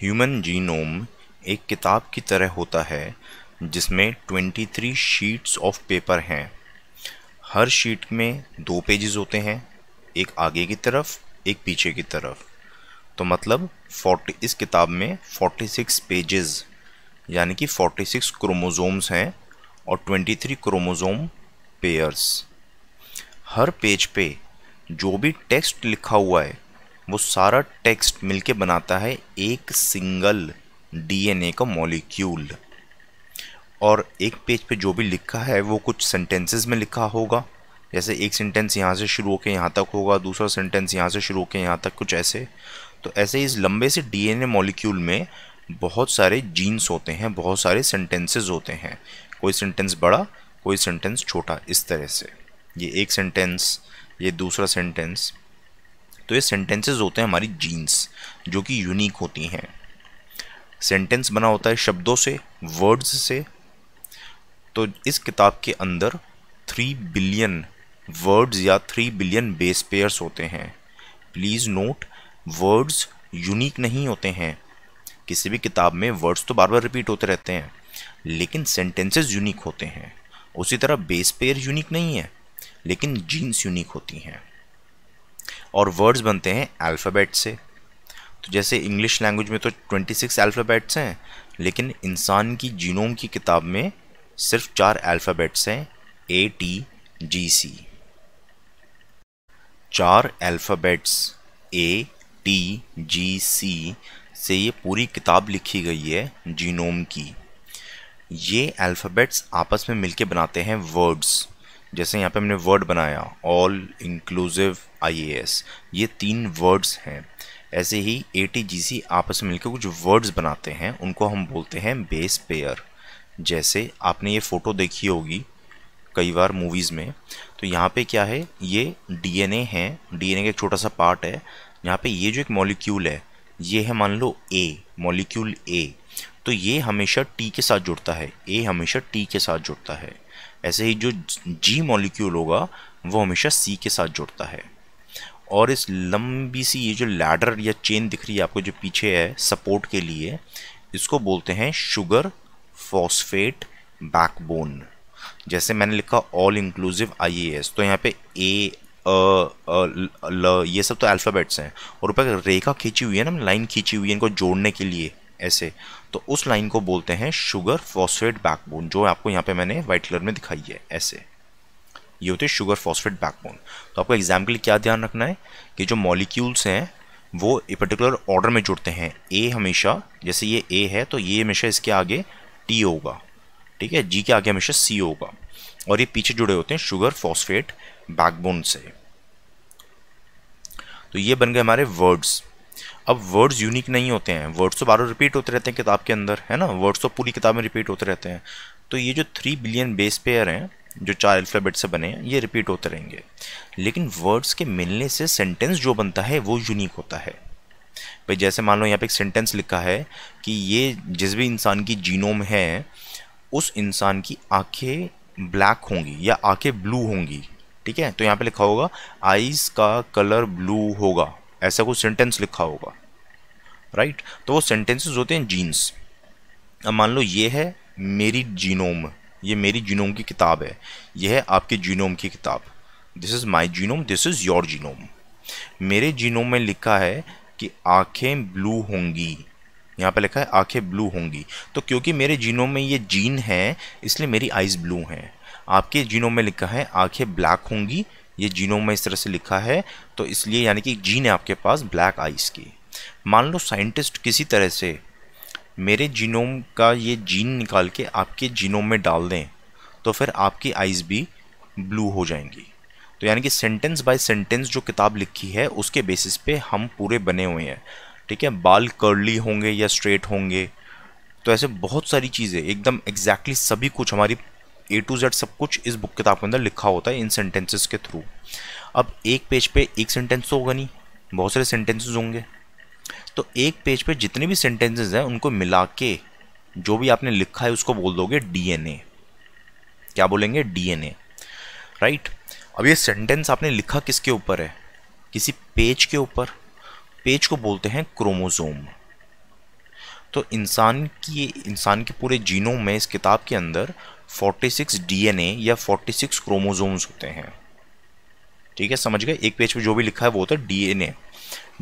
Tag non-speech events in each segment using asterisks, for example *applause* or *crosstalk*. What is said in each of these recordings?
Human genome एक किताब की तरह होता है जिसमें 23 शीट्स ऑफ पेपर हैं हर शीट में दो पेजेस होते हैं एक आगे की तरफ एक पीछे की तरफ तो मतलब 40 इस किताब में 46 पेजेस यानी कि 46 क्रोमोसोम्स हैं और 23 क्रोमोसोम पेयर्स हर पेज पे जो भी टेक्स्ट लिखा हुआ है वो सारा टेक्स्ट मिलके बनाता है एक सिंगल डीएनए का मॉलिक्यूल और एक पेज पे जो भी लिखा है वो कुछ सेंटेंसेस में लिखा होगा जैसे एक सेंटेंस यहाँ से शुरू होकर यहाँ तक होगा दूसरा सेंटेंस यहाँ से शुरू होकर यहाँ तक कुछ ऐसे तो ऐसे इस लंबे से डीएनए मॉलिक्यूल में बहुत सारे जीन्स होते हैं बहुत सारे सेंटेंसेस होते हैं कोई सेंटेंस बड़ा कोई सेंटेंस छोटा इस तरह से ये एक सेंटेंस ये दूसरा सेंटेंस तो ये सेंटेंसेस होते हैं हमारी जीन्स जो कि यूनिक होती हैं सेंटेंस बना होता है शब्दों से वर्ड्स से तो इस किताब के अंदर थ्री बिलियन वर्ड्स या थ्री बिलियन बेस पेयर्स होते हैं प्लीज़ नोट वर्ड्स यूनिक नहीं होते हैं किसी भी किताब में वर्ड्स तो बार बार रिपीट होते रहते हैं लेकिन सेंटेंसेस यूनिक होते हैं उसी तरह बेस पेयर यूनिक नहीं है लेकिन जीन्स यूनिक होती हैं और वर्ड्स बनते हैं अल्फ़ाबेट से तो जैसे इंग्लिश लैंग्वेज में तो 26 अल्फ़ाबेट्स हैं लेकिन इंसान की जीनोम की किताब में सिर्फ चार अल्फ़ाबेट्स हैं ए टी जी सी चार अल्फ़ाबेट्स ए टी जी सी से ये पूरी किताब लिखी गई है जीनोम की ये अल्फ़ाबेट्स आपस में मिलके बनाते हैं वर्ड्स जैसे यहाँ पे हमने वर्ड बनाया ऑल इंक्लूसिव आईएएस ये तीन वर्ड्स हैं ऐसे ही ए आपस में मिलकर कुछ वर्ड्स बनाते हैं उनको हम बोलते हैं बेस पेयर जैसे आपने ये फ़ोटो देखी होगी कई बार मूवीज़ में तो यहाँ पे क्या है ये डीएनए है डीएनए का एक छोटा सा पार्ट है यहाँ पे ये जो एक मॉलिक्यूल है ये है मान लो ए मॉलिक्यूल ए तो ये हमेशा टी के साथ जुड़ता है ए हमेशा टी के साथ जुड़ता है ऐसे ही जो जी मॉलिक्यूल होगा वो हमेशा सी के साथ जुड़ता है और इस लंबी सी ये जो लैडर या चेन दिख रही है आपको जो पीछे है सपोर्ट के लिए इसको बोलते हैं शुगर फॉस्फेट बैकबोन जैसे मैंने लिखा ऑल इंक्लूसिव आईएएस तो यहाँ पे ए अ, ल, ये सब तो अल्फ़ाबेट्स हैं और ऊपर रेखा खींची हुई है ना लाइन खींची हुई है इनको जोड़ने के लिए ऐसे तो उस लाइन को बोलते हैं शुगर फॉस्फेट बैकबोन जो आपको यहाँ पे मैंने व्हाइट कलर में दिखाई है ऐसे ये होते हैं शुगर फॉस्फेट बैकबोन तो आपको एग्जाम के लिए क्या ध्यान रखना है कि जो मॉलिक्यूल्स हैं वो ए पर्टिकुलर ऑर्डर में जुड़ते हैं ए हमेशा जैसे ये ए है तो ये हमेशा इसके आगे टी होगा ठीक है जी के आगे हमेशा सी होगा और ये पीछे जुड़े होते हैं शुगर फॉस्फेट बैकबोन से तो ये बन गए हमारे वर्ड्स अब वर्ड्स यूनिक नहीं होते हैं वर्ड्स तो बारह रिपीट होते रहते हैं किताब के अंदर है ना वर्ड्स तो पूरी किताब में रिपीट होते रहते हैं तो ये जो थ्री बिलियन बेस पेयर हैं जो चार अल्फ़ाबेट से बने हैं ये रिपीट होते रहेंगे लेकिन वर्ड्स के मिलने से सेंटेंस जो बनता है वो यूनिक होता है भाई जैसे मान लो यहाँ पे एक सेंटेंस लिखा है कि ये जिस भी इंसान की जीनोम है उस इंसान की आंखें ब्लैक होंगी या आंखें ब्लू होंगी ठीक है तो यहाँ पे लिखा होगा आइज़ का कलर ब्लू होगा ऐसा कुछ सेंटेंस लिखा होगा राइट तो वो सेंटेंसेस होते हैं जीन्स अब मान लो ये है मेरी जीनोम ये मेरी जीनोम की किताब है यह है आपके जीनोम की किताब this is my genome this is your genome मेरे जीनोम में लिखा है कि आँखें ब्लू होंगी यहाँ पे लिखा है आँखें ब्लू होंगी तो क्योंकि मेरे जीनोम में ये जीन है इसलिए मेरी आइज़ ब्लू हैं आपके जीनोम में लिखा है आँखें ब्लैक होंगी ये जीनोम में इस तरह से लिखा है तो इसलिए यानी कि जीन है आपके पास ब्लैक आइस की मान लो साइंटिस्ट किसी तरह से मेरे जीनोम का ये जीन निकाल के आपके जीनोम में डाल दें तो फिर आपकी आइज़ भी ब्लू हो जाएंगी तो यानी कि सेंटेंस बाय सेंटेंस जो किताब लिखी है उसके बेसिस पे हम पूरे बने हुए हैं ठीक है बाल कर्ली होंगे या स्ट्रेट होंगे तो ऐसे बहुत सारी चीज़ें एकदम एग्जैक्टली exactly सभी कुछ हमारी ए टू जेड सब कुछ इस बुक किताब के अंदर लिखा होता है इन सेंटेंसेस के थ्रू अब एक पेज पे एक सेंटेंस तो होगा नहीं बहुत सारे सेंटेंसेस होंगे तो एक पेज पे जितने भी सेंटेंसेस हैं उनको मिला के जो भी आपने लिखा है उसको बोल दोगे डीएनए क्या बोलेंगे डीएनए राइट अब ये सेंटेंस आपने लिखा किसके ऊपर है किसी पेज के ऊपर पेज को बोलते हैं क्रोमोसोम तो इंसान की इंसान के पूरे जीनोम में इस किताब के अंदर 46 डीएनए या 46 क्रोमोसोम्स होते हैं ठीक है समझ गए एक पेज पे जो भी लिखा है वो होता है डीएनए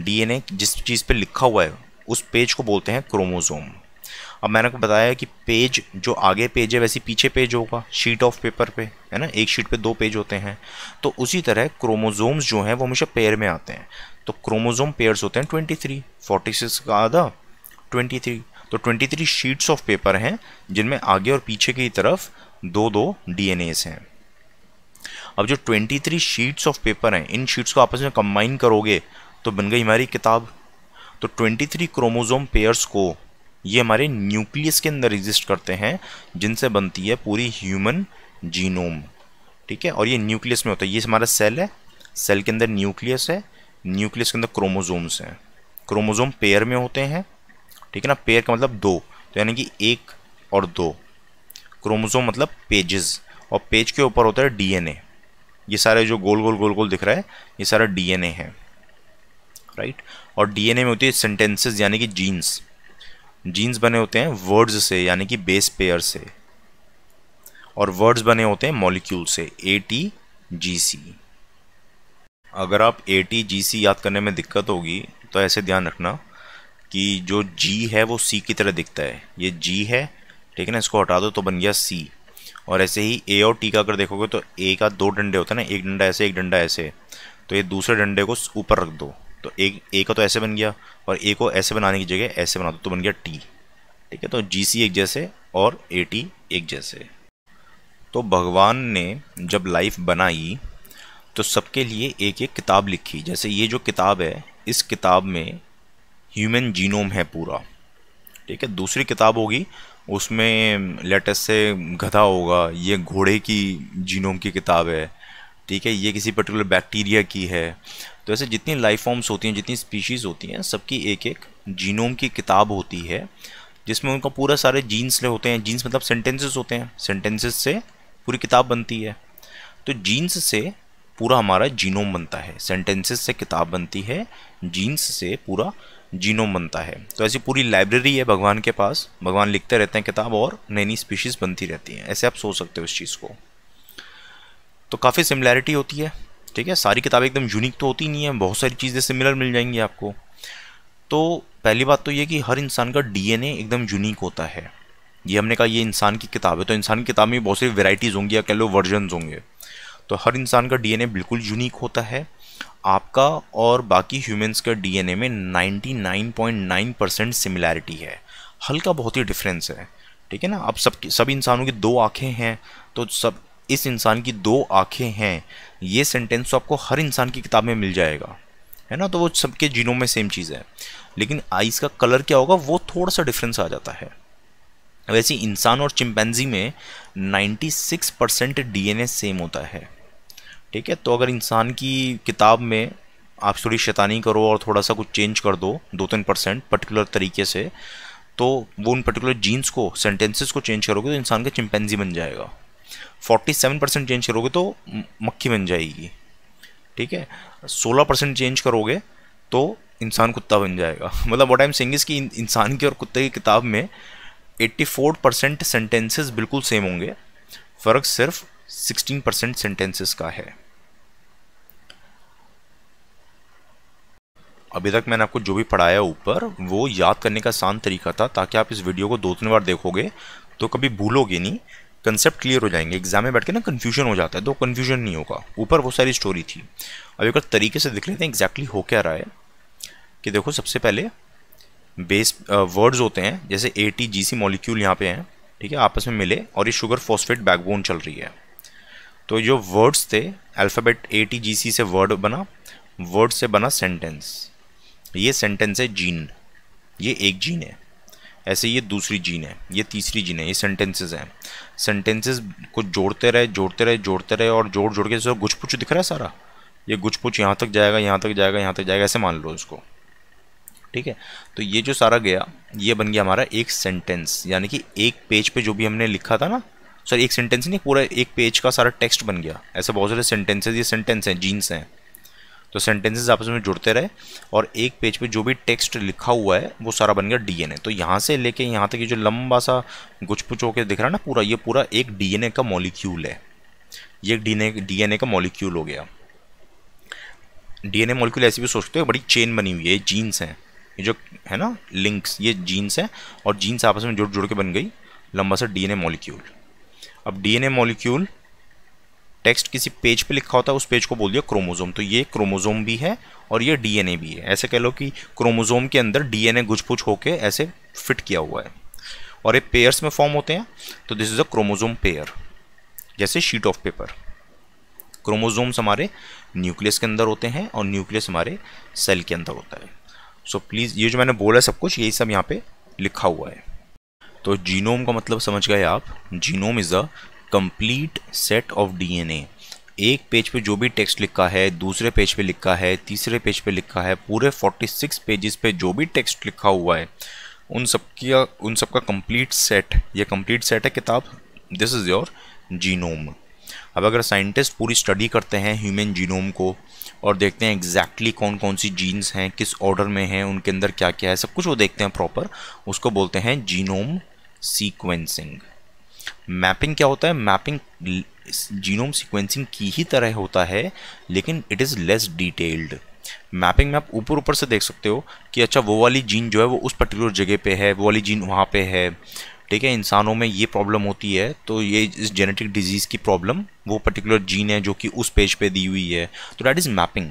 डीएनए जिस चीज़ पे लिखा हुआ है उस पेज को बोलते हैं क्रोमोसोम अब मैंने आपको बताया कि पेज जो आगे पेज है वैसे पीछे पेज होगा शीट ऑफ पेपर पे है ना एक शीट पे दो पेज होते हैं तो उसी तरह क्रोमोजोम्स जो हैं वो हमेशा पेयर में आते हैं तो क्रोमोजोम पेयर्स होते हैं ट्वेंटी थ्री फोर्टी सिक्स का आधा ट्वेंटी थ्री तो twenty three sheets of paper हैं जिनमें आगे और पीछे की तरफ दो दो डीएनएस हैं अब जो 23 शीट्स ऑफ पेपर हैं इन शीट्स को आपस में कंबाइन करोगे तो बन गई हमारी किताब तो 23 क्रोमोजोम पेयर्स को ये हमारे न्यूक्लियस के अंदर एग्जिस्ट करते हैं जिनसे बनती है पूरी ह्यूमन जीनोम ठीक है और ये न्यूक्लियस में होता है ये हमारा सेल है सेल के अंदर न्यूक्लियस है न्यूक्लियस के अंदर क्रोमोजोम्स हैं क्रोमोजोम पेयर में होते हैं ठीक है ना पेयर का मतलब दो तो यानी कि एक और दो क्रोमोसोम मतलब पेजेस और पेज के ऊपर होता है डीएनए ये सारे जो गोल गोल गोल गोल दिख रहा है ये सारा डीएनए है राइट और डीएनए में होती है सेंटेंसेस यानी कि जीन्स जीन्स बने होते हैं वर्ड्स से यानी कि बेस पेयर से और वर्ड्स बने होते हैं मॉलिक्यूल से ए टी जी सी अगर आप ए टी जी सी याद करने में दिक्कत होगी तो ऐसे ध्यान रखना कि जो जी है वो सी की तरह दिखता है ये जी है ठीक है ना इसको हटा दो तो बन गया सी और ऐसे ही ए और टी का अगर देखोगे तो ए का दो डंडे होते हैं ना एक डंडा ऐसे एक डंडा ऐसे तो ये दूसरे डंडे को ऊपर रख दो तो एक ए का तो ऐसे बन गया और ए को ऐसे बनाने की जगह ऐसे बना दो तो बन गया टी ठीक है तो जी सी एक जैसे और ए टी एक जैसे तो भगवान ने जब लाइफ बनाई तो सबके लिए एक एक किताब लिखी जैसे ये जो किताब है इस किताब में ह्यूमन जीनोम है पूरा ठीक है दूसरी किताब होगी उसमें लेटेस्ट से गधा होगा ये घोड़े की जीनोम की किताब है ठीक है ये किसी पर्टिकुलर बैक्टीरिया की है तो ऐसे जितनी लाइफ फॉर्म्स होती हैं जितनी स्पीशीज़ होती हैं सबकी एक एक जीनोम की किताब होती है जिसमें उनका पूरा सारे जीन्स ले होते हैं जीन्स मतलब सेंटेंसेस होते हैं सेंटेंसेस से पूरी किताब बनती है तो जीन्स से पूरा हमारा जीनोम बनता है सेंटेंसेस से किताब बनती है जीन्स से पूरा जीनोम बनता है तो ऐसी पूरी लाइब्रेरी है भगवान के पास भगवान लिखते रहते हैं किताब और नई नई स्पीशीज़ बनती रहती हैं ऐसे आप सोच सकते हो इस चीज़ को तो काफ़ी सिमिलैरिटी होती है ठीक है सारी किताबें एकदम यूनिक तो होती नहीं है बहुत सारी चीज़ें सिमिलर मिल जाएंगी आपको तो पहली बात तो ये कि हर इंसान का डीएनए एकदम यूनिक होता है ये हमने कहा ये इंसान की किताब है तो इंसान की किताब में बहुत सारी वेराइटीज़ होंगी या कह लो वर्जनज होंगे तो हर इंसान का डीएनए बिल्कुल यूनिक होता है आपका और बाकी ह्यूमंस का डीएनए में 99.9 परसेंट सिमिलैरिटी है हल्का बहुत ही डिफरेंस है ठीक है ना अब सब सब इंसानों की दो आँखें हैं तो सब इस इंसान की दो आँखें हैं ये सेंटेंस तो आपको हर इंसान की किताब में मिल जाएगा है ना तो वो सबके जीनों में सेम चीज़ है लेकिन आइज़ का कलर क्या होगा वो थोड़ा सा डिफरेंस आ जाता है वैसे इंसान और चिंपैंजी में 96 परसेंट डी सेम होता है ठीक है तो अगर इंसान की किताब में आप थोड़ी शैतानी करो और थोड़ा सा कुछ चेंज कर दो दो तीन परसेंट पर्टिकुलर तरीके से तो वो उन पर्टिकुलर जीन्स को सेंटेंसेस को चेंज करोगे तो इंसान का चिंपेंजी बन जाएगा फोर्टी सेवन परसेंट चेंज करोगे तो मक्खी बन जाएगी ठीक है सोलह परसेंट चेंज करोगे तो इंसान कुत्ता बन जाएगा *laughs* मतलब वट आई एम इज कि इंसान की और कुत्ते की किताब में 84 परसेंट सेंटेंसेज बिल्कुल सेम होंगे फ़र्क सिर्फ 16 परसेंट सेंटेंसेस का है अभी तक मैंने आपको जो भी पढ़ाया ऊपर वो याद करने का आसान तरीका था ताकि आप इस वीडियो को दो तीन बार देखोगे तो कभी भूलोगे नहीं कंसेप्ट क्लियर हो जाएंगे एग्जाम में बैठ के ना कन्फ्यूजन हो जाता है तो कन्फ्यूजन नहीं होगा ऊपर वो सारी स्टोरी थी अब एक तरीके से दिख लेते हैं एग्जैक्टली हो क्या रहा है कि देखो सबसे पहले बेस वर्ड्स होते हैं जैसे A T G C molecule यहाँ पे हैं ठीक है आपस में मिले और ये शुगर फॉस्फेट बैकबोन चल रही है तो जो वर्ड्स थे अल्फ़ाबेट ए टी जी सी से वर्ड बना वर्ड से बना सेंटेंस ये सेंटेंस है जीन ये एक जीन है ऐसे ये दूसरी जीन है ये तीसरी जीन है ये सेंटेंसेस हैं सेंटेंसेस को जोड़ते रहे जोड़ते रहे जोड़ते रहे और जोड़ जोड़ के जैसे पुछ दिख रहा है सारा ये गुछ पुछ यहाँ तक जाएगा यहाँ तक जाएगा यहाँ तक जाएगा ऐसे मान लो इसको ठीक है तो ये जो सारा गया ये बन गया हमारा एक सेंटेंस यानी कि एक पेज पे जो भी हमने लिखा था ना सर एक सेंटेंस नहीं पूरा एक पेज का सारा टेक्स्ट बन गया ऐसे बहुत सारे सेंटेंसेज ये सेंटेंस हैं जीन्स हैं तो सेंटेंसेस आपस में जुड़ते रहे और एक पेज पे जो भी टेक्स्ट लिखा हुआ है वो सारा बन गया डीएनए तो यहाँ से लेके यहाँ तक ये जो लंबा सा गुछ पुछ होकर दिख रहा है ना पूरा ये पूरा एक डीएनए का मॉलिक्यूल है ये एक डीएनए का मॉलिक्यूल हो गया डीएनए मॉलिक्यूल ऐसे भी सोचते हो बड़ी चेन बनी हुई है जीन्स हैं ये जो है ना लिंक्स ये जीन्स हैं और जीन्स आपस में जुड़ जुड़ के बन गई लंबा सा डीएनए मॉलिक्यूल अब डीएनए मॉलिक्यूल टेक्स्ट किसी पेज पे लिखा होता है उस पेज को बोल दिया क्रोमोजोम तो ये क्रोमोजोम भी है और ये डीएनए भी है ऐसे कह लो कि क्रोमोजोम के अंदर डीएनए गुजपुछ होके ऐसे फिट किया हुआ है और ये पेयर्स में फॉर्म होते हैं तो this is a chromosome pair जैसे शीट ऑफ पेपर क्रोमोजोम्स हमारे न्यूक्लियस के अंदर होते हैं और न्यूक्लियस हमारे सेल के अंदर होता है सो so, प्लीज़ ये जो मैंने बोला है सब कुछ यही सब यहाँ पे लिखा हुआ है तो जीनोम का मतलब समझ गए आप genome is a complete set of DNA एक पेज पे जो भी टेक्स्ट लिखा है दूसरे पेज पे लिखा है तीसरे पेज पे लिखा है पूरे 46 पेजेस पे जो भी टेक्स्ट लिखा हुआ है उन सबकी उन सबका कंप्लीट सेट ये कंप्लीट सेट है किताब दिस इज़ योर जीनोम अब अगर साइंटिस्ट पूरी स्टडी करते हैं ह्यूमन जीनोम को और देखते हैं एग्जैक्टली exactly कौन कौन सी जीन्स हैं किस ऑर्डर में हैं उनके अंदर क्या क्या है सब कुछ वो देखते हैं प्रॉपर उसको बोलते हैं जीनोम सीक्वेंसिंग मैपिंग क्या होता है मैपिंग जीनोम सीक्वेंसिंग की ही तरह होता है लेकिन it is less detailed mapping में आप ऊपर ऊपर से देख सकते हो कि अच्छा वो वाली जीन जो है वो उस पर्टिकुलर जगह पे है वो वाली जीन वहाँ पे है ठीक है इंसानों में ये प्रॉब्लम होती है तो ये इस जेनेटिक डिजीज़ की प्रॉब्लम वो पर्टिकुलर जीन है जो कि उस पेज पे दी हुई है तो डैट इज़ मैपिंग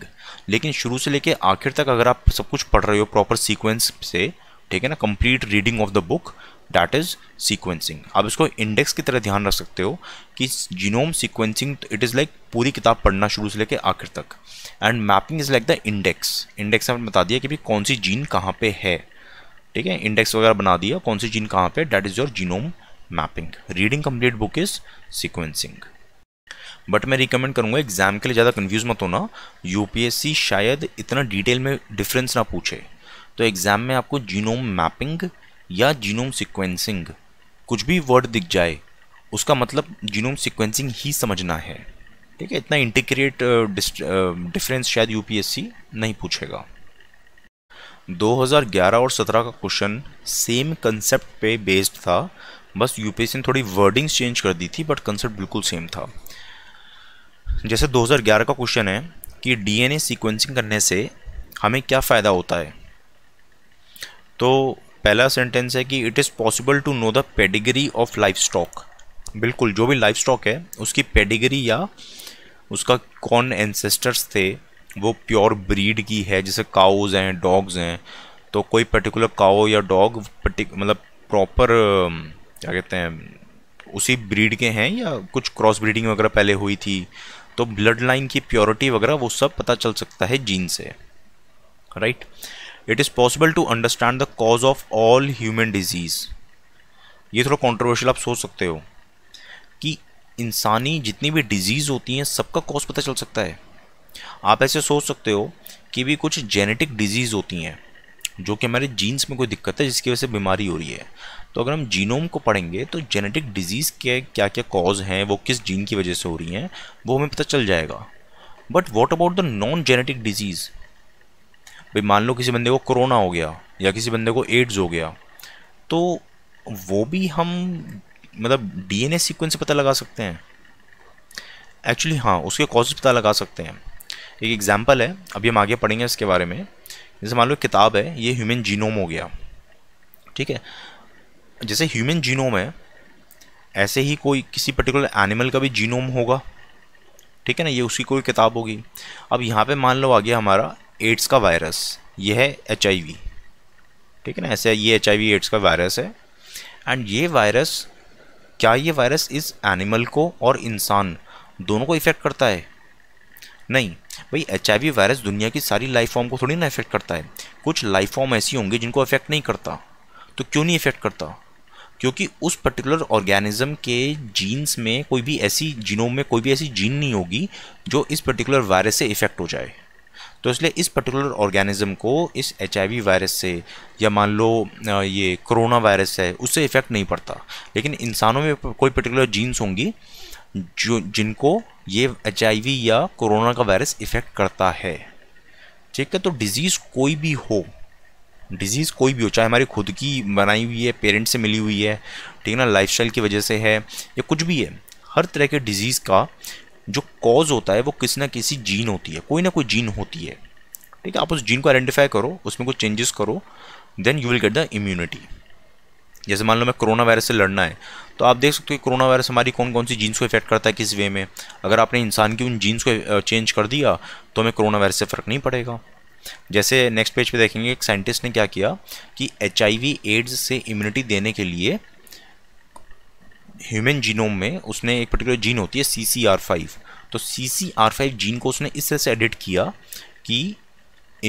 लेकिन शुरू से लेके आखिर तक अगर आप सब कुछ पढ़ रहे हो प्रॉपर सीक्वेंस से ठीक है ना complete reading of the book that is sequencing आप इसको इंडेक्स की तरह ध्यान रख सकते हो कि genome sequencing it is like पूरी किताब पढ़ना शुरू से लेकर आखिर तक and mapping is like the index index आपने बता दिया कि भी कौन सी जीन कहाँ पे है ठीक है इंडेक्स वगैरह बना दिया कौन सी जीन कहाँ पे that is your genome mapping reading complete book is sequencing but मैं रिकमेंड करूँगा एग्जाम के लिए ज़्यादा कन्फ्यूज़ मत होना यूपीएससी शायद इतना डिटेल में डिफरेंस ना पूछे तो एग्ज़ाम में आपको जीनोम मैपिंग या जीनोम सिक्वेंसिंग कुछ भी वर्ड दिख जाए उसका मतलब जीनोम सिक्वेंसिंग ही समझना है ठीक है इतना इंटीग्रेट डिफरेंस uh, uh, शायद यूपीएससी नहीं पूछेगा 2011 और 17 का क्वेश्चन सेम कंसेप्ट पे बेस्ड था बस यूपीएससी ने थोड़ी वर्डिंग्स चेंज कर दी थी बट कंसेप्ट बिल्कुल सेम था जैसे 2011 का क्वेश्चन है कि डीएनए सीक्वेंसिंग करने से हमें क्या फ़ायदा होता है तो पहला सेंटेंस है कि it is possible to know the pedigree of livestock बिल्कुल जो भी लाइफ स्टॉक है उसकी पेडिगरी या उसका कौन एंसेस्टर्स थे वो प्योर ब्रीड की है जैसे काउज हैं डॉग्स हैं तो कोई पर्टिकुलर काओ या डॉग मतलब प्रॉपर क्या कहते हैं उसी ब्रीड के हैं या कुछ क्रॉस ब्रीडिंग वगैरह पहले हुई थी तो ब्लड लाइन की प्योरिटी वगैरह वो सब पता चल सकता है जीन से right right? It is possible to understand the cause of all human disease ये थोड़ा कॉन्ट्रोवर्शियल आप सोच सकते हो कि इंसानी जितनी भी डिजीज़ होती हैं सबका कॉज पता चल सकता है आप ऐसे सोच सकते हो कि भी कुछ जेनेटिक डिजीज़ होती हैं जो कि हमारे जीन्स में कोई दिक्कत है जिसकी वजह से बीमारी हो रही है तो अगर हम जीनोम को पढ़ेंगे तो जेनेटिक डिजीज़ के क्या क्या कॉज हैं वो किस जीन की वजह से हो रही हैं वो हमें पता चल जाएगा but what about the non genetic disease भाई मान लो किसी बंदे को कोरोना हो गया या किसी बंदे को एड्स हो गया तो वो भी हम मतलब डीएनए सीक्वेंस से पता लगा सकते हैं एक्चुअली हाँ उसके कॉजेज पता लगा सकते हैं एक एग्जाम्पल है अभी हम आगे पढ़ेंगे इसके बारे में जैसे मान लो किताब है ये ह्यूमन जीनोम हो गया ठीक है जैसे ह्यूमन जीनोम है ऐसे ही कोई किसी पर्टिकुलर एनिमल का भी जीनोम होगा ठीक है ना ये उसकी कोई किताब होगी अब यहाँ पे मान लो आ गया हमारा एड्स का वायरस ये है एच ठीक है ना ऐसे ये एच एड्स का वायरस है एंड ये वायरस क्या ये वायरस इस एनिमल को और इंसान दोनों को इफ़ेक्ट करता है नहीं भाई एच वायरस दुनिया की सारी लाइफ फॉर्म को थोड़ी ना इफेक्ट करता है कुछ लाइफ फॉर्म ऐसी होंगे जिनको इफेक्ट नहीं करता तो क्यों नहीं इफेक्ट करता क्योंकि उस पर्टिकुलर ऑर्गेनिज्म के जीन्स में कोई भी ऐसी जीनों में कोई भी ऐसी जीन नहीं होगी जो इस पर्टिकुलर वायरस से इफेक्ट हो जाए तो इसलिए इस पर्टिकुलर ऑर्गेनिज्म को इस एच वायरस से या मान लो ये कोरोना वायरस है उससे इफ़ेक्ट नहीं पड़ता लेकिन इंसानों में कोई पर्टिकुलर जीन्स होंगी जो जिनको ये एच या कोरोना का वायरस इफ़ेक्ट करता है ठीक है तो डिज़ीज़ कोई भी हो डिज़ीज़ कोई भी हो चाहे हमारी खुद की बनाई हुई है पेरेंट्स से मिली हुई है ठीक है ना लाइफ की वजह से है या कुछ भी है हर तरह के डिज़ीज़ का जो कॉज होता है वो किसी ना किसी जीन होती है कोई ना कोई जीन होती है ठीक है आप उस जीन को आइडेंटिफाई करो उसमें कुछ चेंजेस करो then you will get the immunity जैसे मान लो मैं कोरोना वायरस से लड़ना है तो आप देख सकते हो कोरोना वायरस हमारी कौन कौन सी जीन्स को इफेक्ट करता है किस वे में अगर आपने इंसान की उन जीन्स को चेंज कर दिया तो हमें कोरोना वायरस से फ़र्क नहीं पड़ेगा जैसे नेक्स्ट पेज पे देखेंगे एक साइंटिस्ट ने क्या किया कि एच एड्स से इम्यूनिटी देने के लिए ह्यूमन जीनोम में उसने एक पर्टिकुलर जीन होती है सी सी आर फाइव तो C C R five gene को उसने इस तरह से एडिट किया कि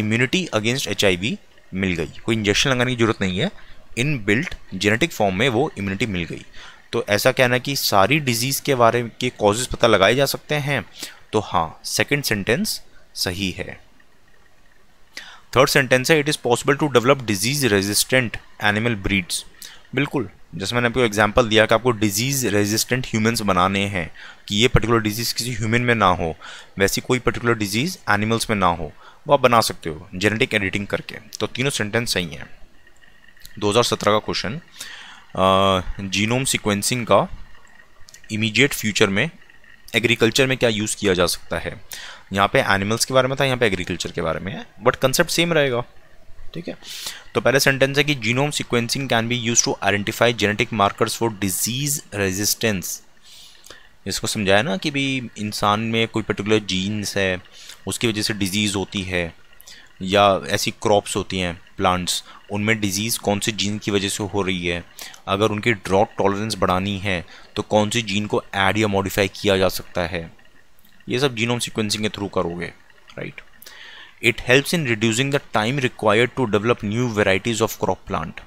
immunity against H I V मिल गई कोई इंजेक्शन लगाने की ज़रूरत नहीं है इन बिल्ट जेनेटिक फॉर्म में वो इम्यूनिटी मिल गई तो ऐसा कहना कि सारी डिजीज़ के बारे के कॉजेज़ पता लगाए जा सकते हैं तो हाँ सेकेंड सेंटेंस सही है थर्ड सेंटेंस है it is possible to develop disease resistant animal breeds बिल्कुल जैसे मैंने आपको एग्जांपल दिया कि आपको डिजीज़ रेजिस्टेंट ह्यूमंस बनाने हैं कि ये पर्टिकुलर डिजीज़ किसी ह्यूमन में ना हो वैसी कोई पर्टिकुलर डिजीज़ एनिमल्स में ना हो वो आप बना सकते हो जेनेटिक एडिटिंग करके तो तीनों सेंटेंस सही हैं 2017 का क्वेश्चन जीनोम सिक्वेंसिंग का इमीडिएट फ्यूचर में एग्रीकल्चर में क्या यूज़ किया जा सकता है यहाँ पे एनिमल्स के बारे में था यहाँ पे एग्रीकल्चर के बारे में है बट कंसेप्ट सेम रहेगा ठीक है तो पहले सेंटेंस है कि genome sequencing can be use to identify genetic markers for disease resistance इसको समझाया ना कि भाई इंसान में कोई पर्टिकुलर जीन्स है उसकी वजह से डिजीज़ होती है या ऐसी क्रॉप्स होती हैं प्लांट्स उनमें डिजीज़ कौन से जीन की वजह से हो रही है अगर उनकी ड्रॉट टॉलरेंस बढ़ानी है तो कौन सी जीन को ऐड या मॉडिफाई किया जा सकता है ये सब जीनोम सिक्वेंसिंग के थ्रू करोगे right it helps in reducing the time required to develop new varieties of crop plant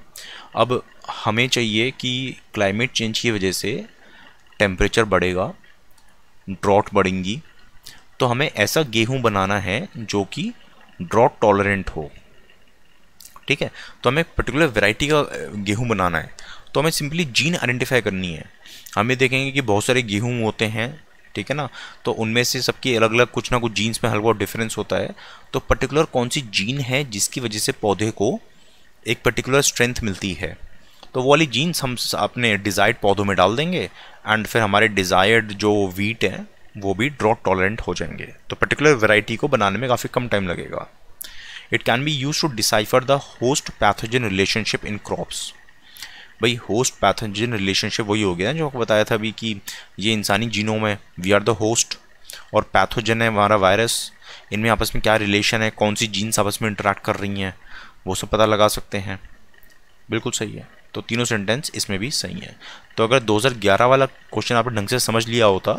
अब हमें चाहिए कि क्लाइमेट चेंज की वजह से टेम्परेचर बढ़ेगा ड्रॉट बढ़ेंगी तो हमें ऐसा गेहूं बनाना है जो कि ड्रॉट टॉलरेंट हो ठीक है तो हमें पर्टिकुलर वेराइटी का गेहूं बनाना है तो हमें सिंपली जीन आइडेंटिफाई करनी है हमें देखेंगे कि बहुत सारे गेहूं होते हैं ठीक है ना तो उनमें से सबकी अलग अलग कुछ ना कुछ जीन्स में हल्का डिफरेंस होता है तो पर्टिकुलर कौन सी जीन है जिसकी वजह से पौधे को एक पर्टिकुलर स्ट्रेंथ मिलती है तो वो वाली जीन्स हम अपने डिज़ायर्ड पौधों में डाल देंगे एंड फिर हमारे डिज़ायर्ड जो वीट हैं वो भी ड्रॉट टॉलरेंट हो जाएंगे तो पर्टिकुलर वेराइटी को बनाने में काफ़ी कम टाइम लगेगा it can be use to decipher the host pathogen relationship in crops भाई होस्ट पैथोजिन रिलेशनशिप वही हो गया जो आपको बताया था अभी कि ये इंसानी जीनोम है वी आर द होस्ट और पैथोजन है हमारा वायरस इनमें आपस में क्या रिलेशन है कौन सी जीन्स आपस में इंटरेक्ट कर रही हैं वो सब पता लगा सकते हैं बिल्कुल सही है तो तीनों सेंटेंस इसमें भी सही है तो अगर 2011 वाला क्वेश्चन आपने ढंग से समझ लिया होता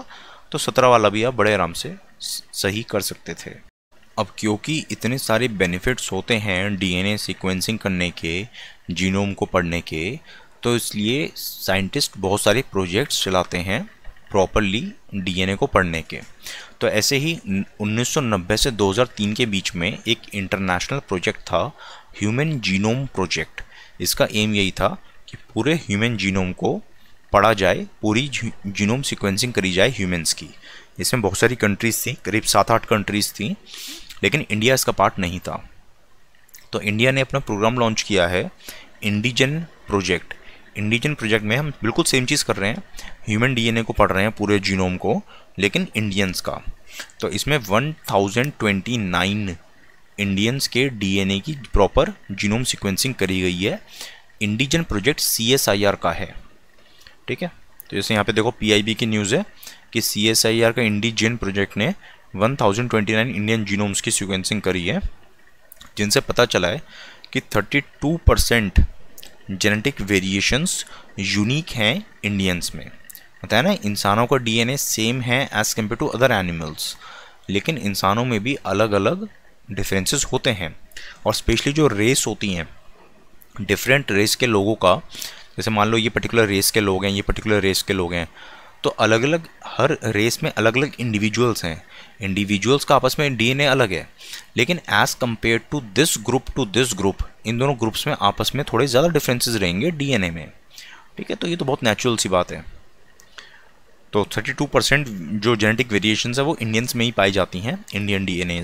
तो 17 वाला भी आप बड़े आराम से सही कर सकते थे अब क्योंकि इतने सारे बेनिफिट्स होते हैं डीएनए सीक्वेंसिंग करने के जीनोम को पढ़ने के तो इसलिए साइंटिस्ट बहुत सारे प्रोजेक्ट्स चलाते हैं प्रॉपरली डीएनए को पढ़ने के तो ऐसे ही 1990 से 2003 के बीच में एक इंटरनेशनल प्रोजेक्ट था ह्यूमन जीनोम प्रोजेक्ट इसका एम यही था कि पूरे ह्यूमन जीनोम को पढ़ा जाए पूरी जीनोम सिक्वेंसिंग करी जाए ह्यूमन्स की इसमें बहुत सारी कंट्रीज़ थी करीब सात आठ कंट्रीज़ थी लेकिन इंडिया इसका पार्ट नहीं था तो इंडिया ने अपना प्रोग्राम लॉन्च किया है इंडिजन प्रोजेक्ट इंडिजन प्रोजेक्ट में हम बिल्कुल सेम चीज़ कर रहे हैं ह्यूमन डीएनए को पढ़ रहे हैं पूरे जीनोम को लेकिन इंडियंस का तो इसमें 1029 इंडियंस के डीएनए की प्रॉपर जीनोम सिक्वेंसिंग करी गई है इंडिजन प्रोजेक्ट सीएसआईआर का है ठीक है तो जैसे यहाँ पे देखो पीआईबी की न्यूज़ है कि सीएसआईआर का इंडिजन प्रोजेक्ट ने 1029 इंडियन जीनोम्स की सिक्वेंसिंग करी है जिनसे पता चला है कि 32 परसेंट जेनेटिक वेरिएशंस यूनिक हैं इंडियंस में बताया ना इंसानों का डीएनए सेम है as compared to other animals लेकिन इंसानों में भी अलग अलग डिफरेंसेस होते हैं और स्पेशली जो रेस होती हैं डिफरेंट रेस के लोगों का जैसे मान लो ये पर्टिकुलर रेस के लोग हैं ये पर्टिकुलर रेस के लोग हैं तो अलग अलग हर रेस में अलग अलग इंडिविजुअल्स हैं इंडिविजुअल्स का आपस में डीएनए अलग है लेकिन as compared to this group to this group इन दोनों ग्रुप्स में आपस में थोड़े ज़्यादा डिफरेंसेस रहेंगे डीएनए में ठीक है तो ये तो बहुत नेचुरल सी बात है तो 32 परसेंट जो जेनेटिक वेरिएशन है वो इंडियंस में ही पाई जाती हैं इंडियन डी में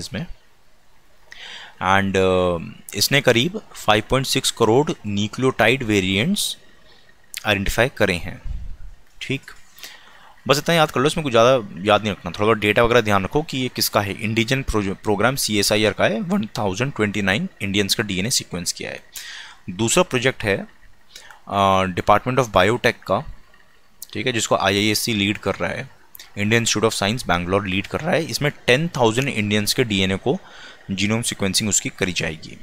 एंड uh, इसने करीब 5.6 करोड़ न्यूक्लियोटाइड वेरिएंट्स आइडेंटिफाई करे हैं ठीक बस इतना याद कर लो इसमें कुछ ज़्यादा याद नहीं रखना थोड़ा बहुत डेटा वगैरह ध्यान रखो कि ये किसका है IndiGen program C S I R का है one thousand twenty nine Indians का डी एन ए सिक्वेंस किया है दूसरा प्रोजेक्ट है डिपार्टमेंट ऑफ बायोटेक का ठीक है जिसको आई आई एस सी लीड कर रहा है Indian Institute of Science Bangalore lead कर रहा है इसमें टेन थाउजेंड इंडियंस के डीएनए को जीनोम सिक्वेंसिंग उसकी करी जाएगी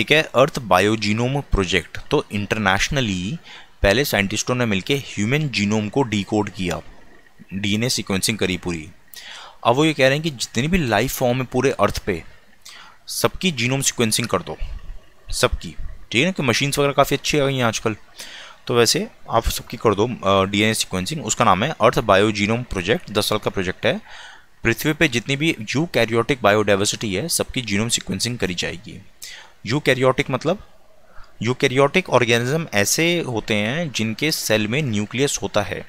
एक है अर्थ बायोजीनोम प्रोजेक्ट तो इंटरनेशनली पहले साइंटिस्टों ने मिलकर ह्यूमन जीनोम को डीकोड किया डीएनए सीक्वेंसिंग करी पूरी अब वो ये कह रहे हैं कि जितनी भी लाइफ फॉर्म है पूरे अर्थ पे सबकी जीनोम सीक्वेंसिंग कर दो सबकी ठीक है ना कि मशीन्स वगैरह काफ़ी अच्छी आ गई हैं आजकल तो वैसे आप सबकी कर दो डीएनए सीक्वेंसिंग उसका नाम है अर्थ बायो जीनोम प्रोजेक्ट दस साल का प्रोजेक्ट है पृथ्वी पे जितनी भी यू कैरियोटिक बायोडाइवर्सिटी है सबकी जीनोम सीक्वेंसिंग करी जाएगी यू कैरियोटिक मतलब यूकैरियोटिक ऑर्गेनिज्म ऐसे होते हैं जिनके सेल में न्यूक्लियस होता है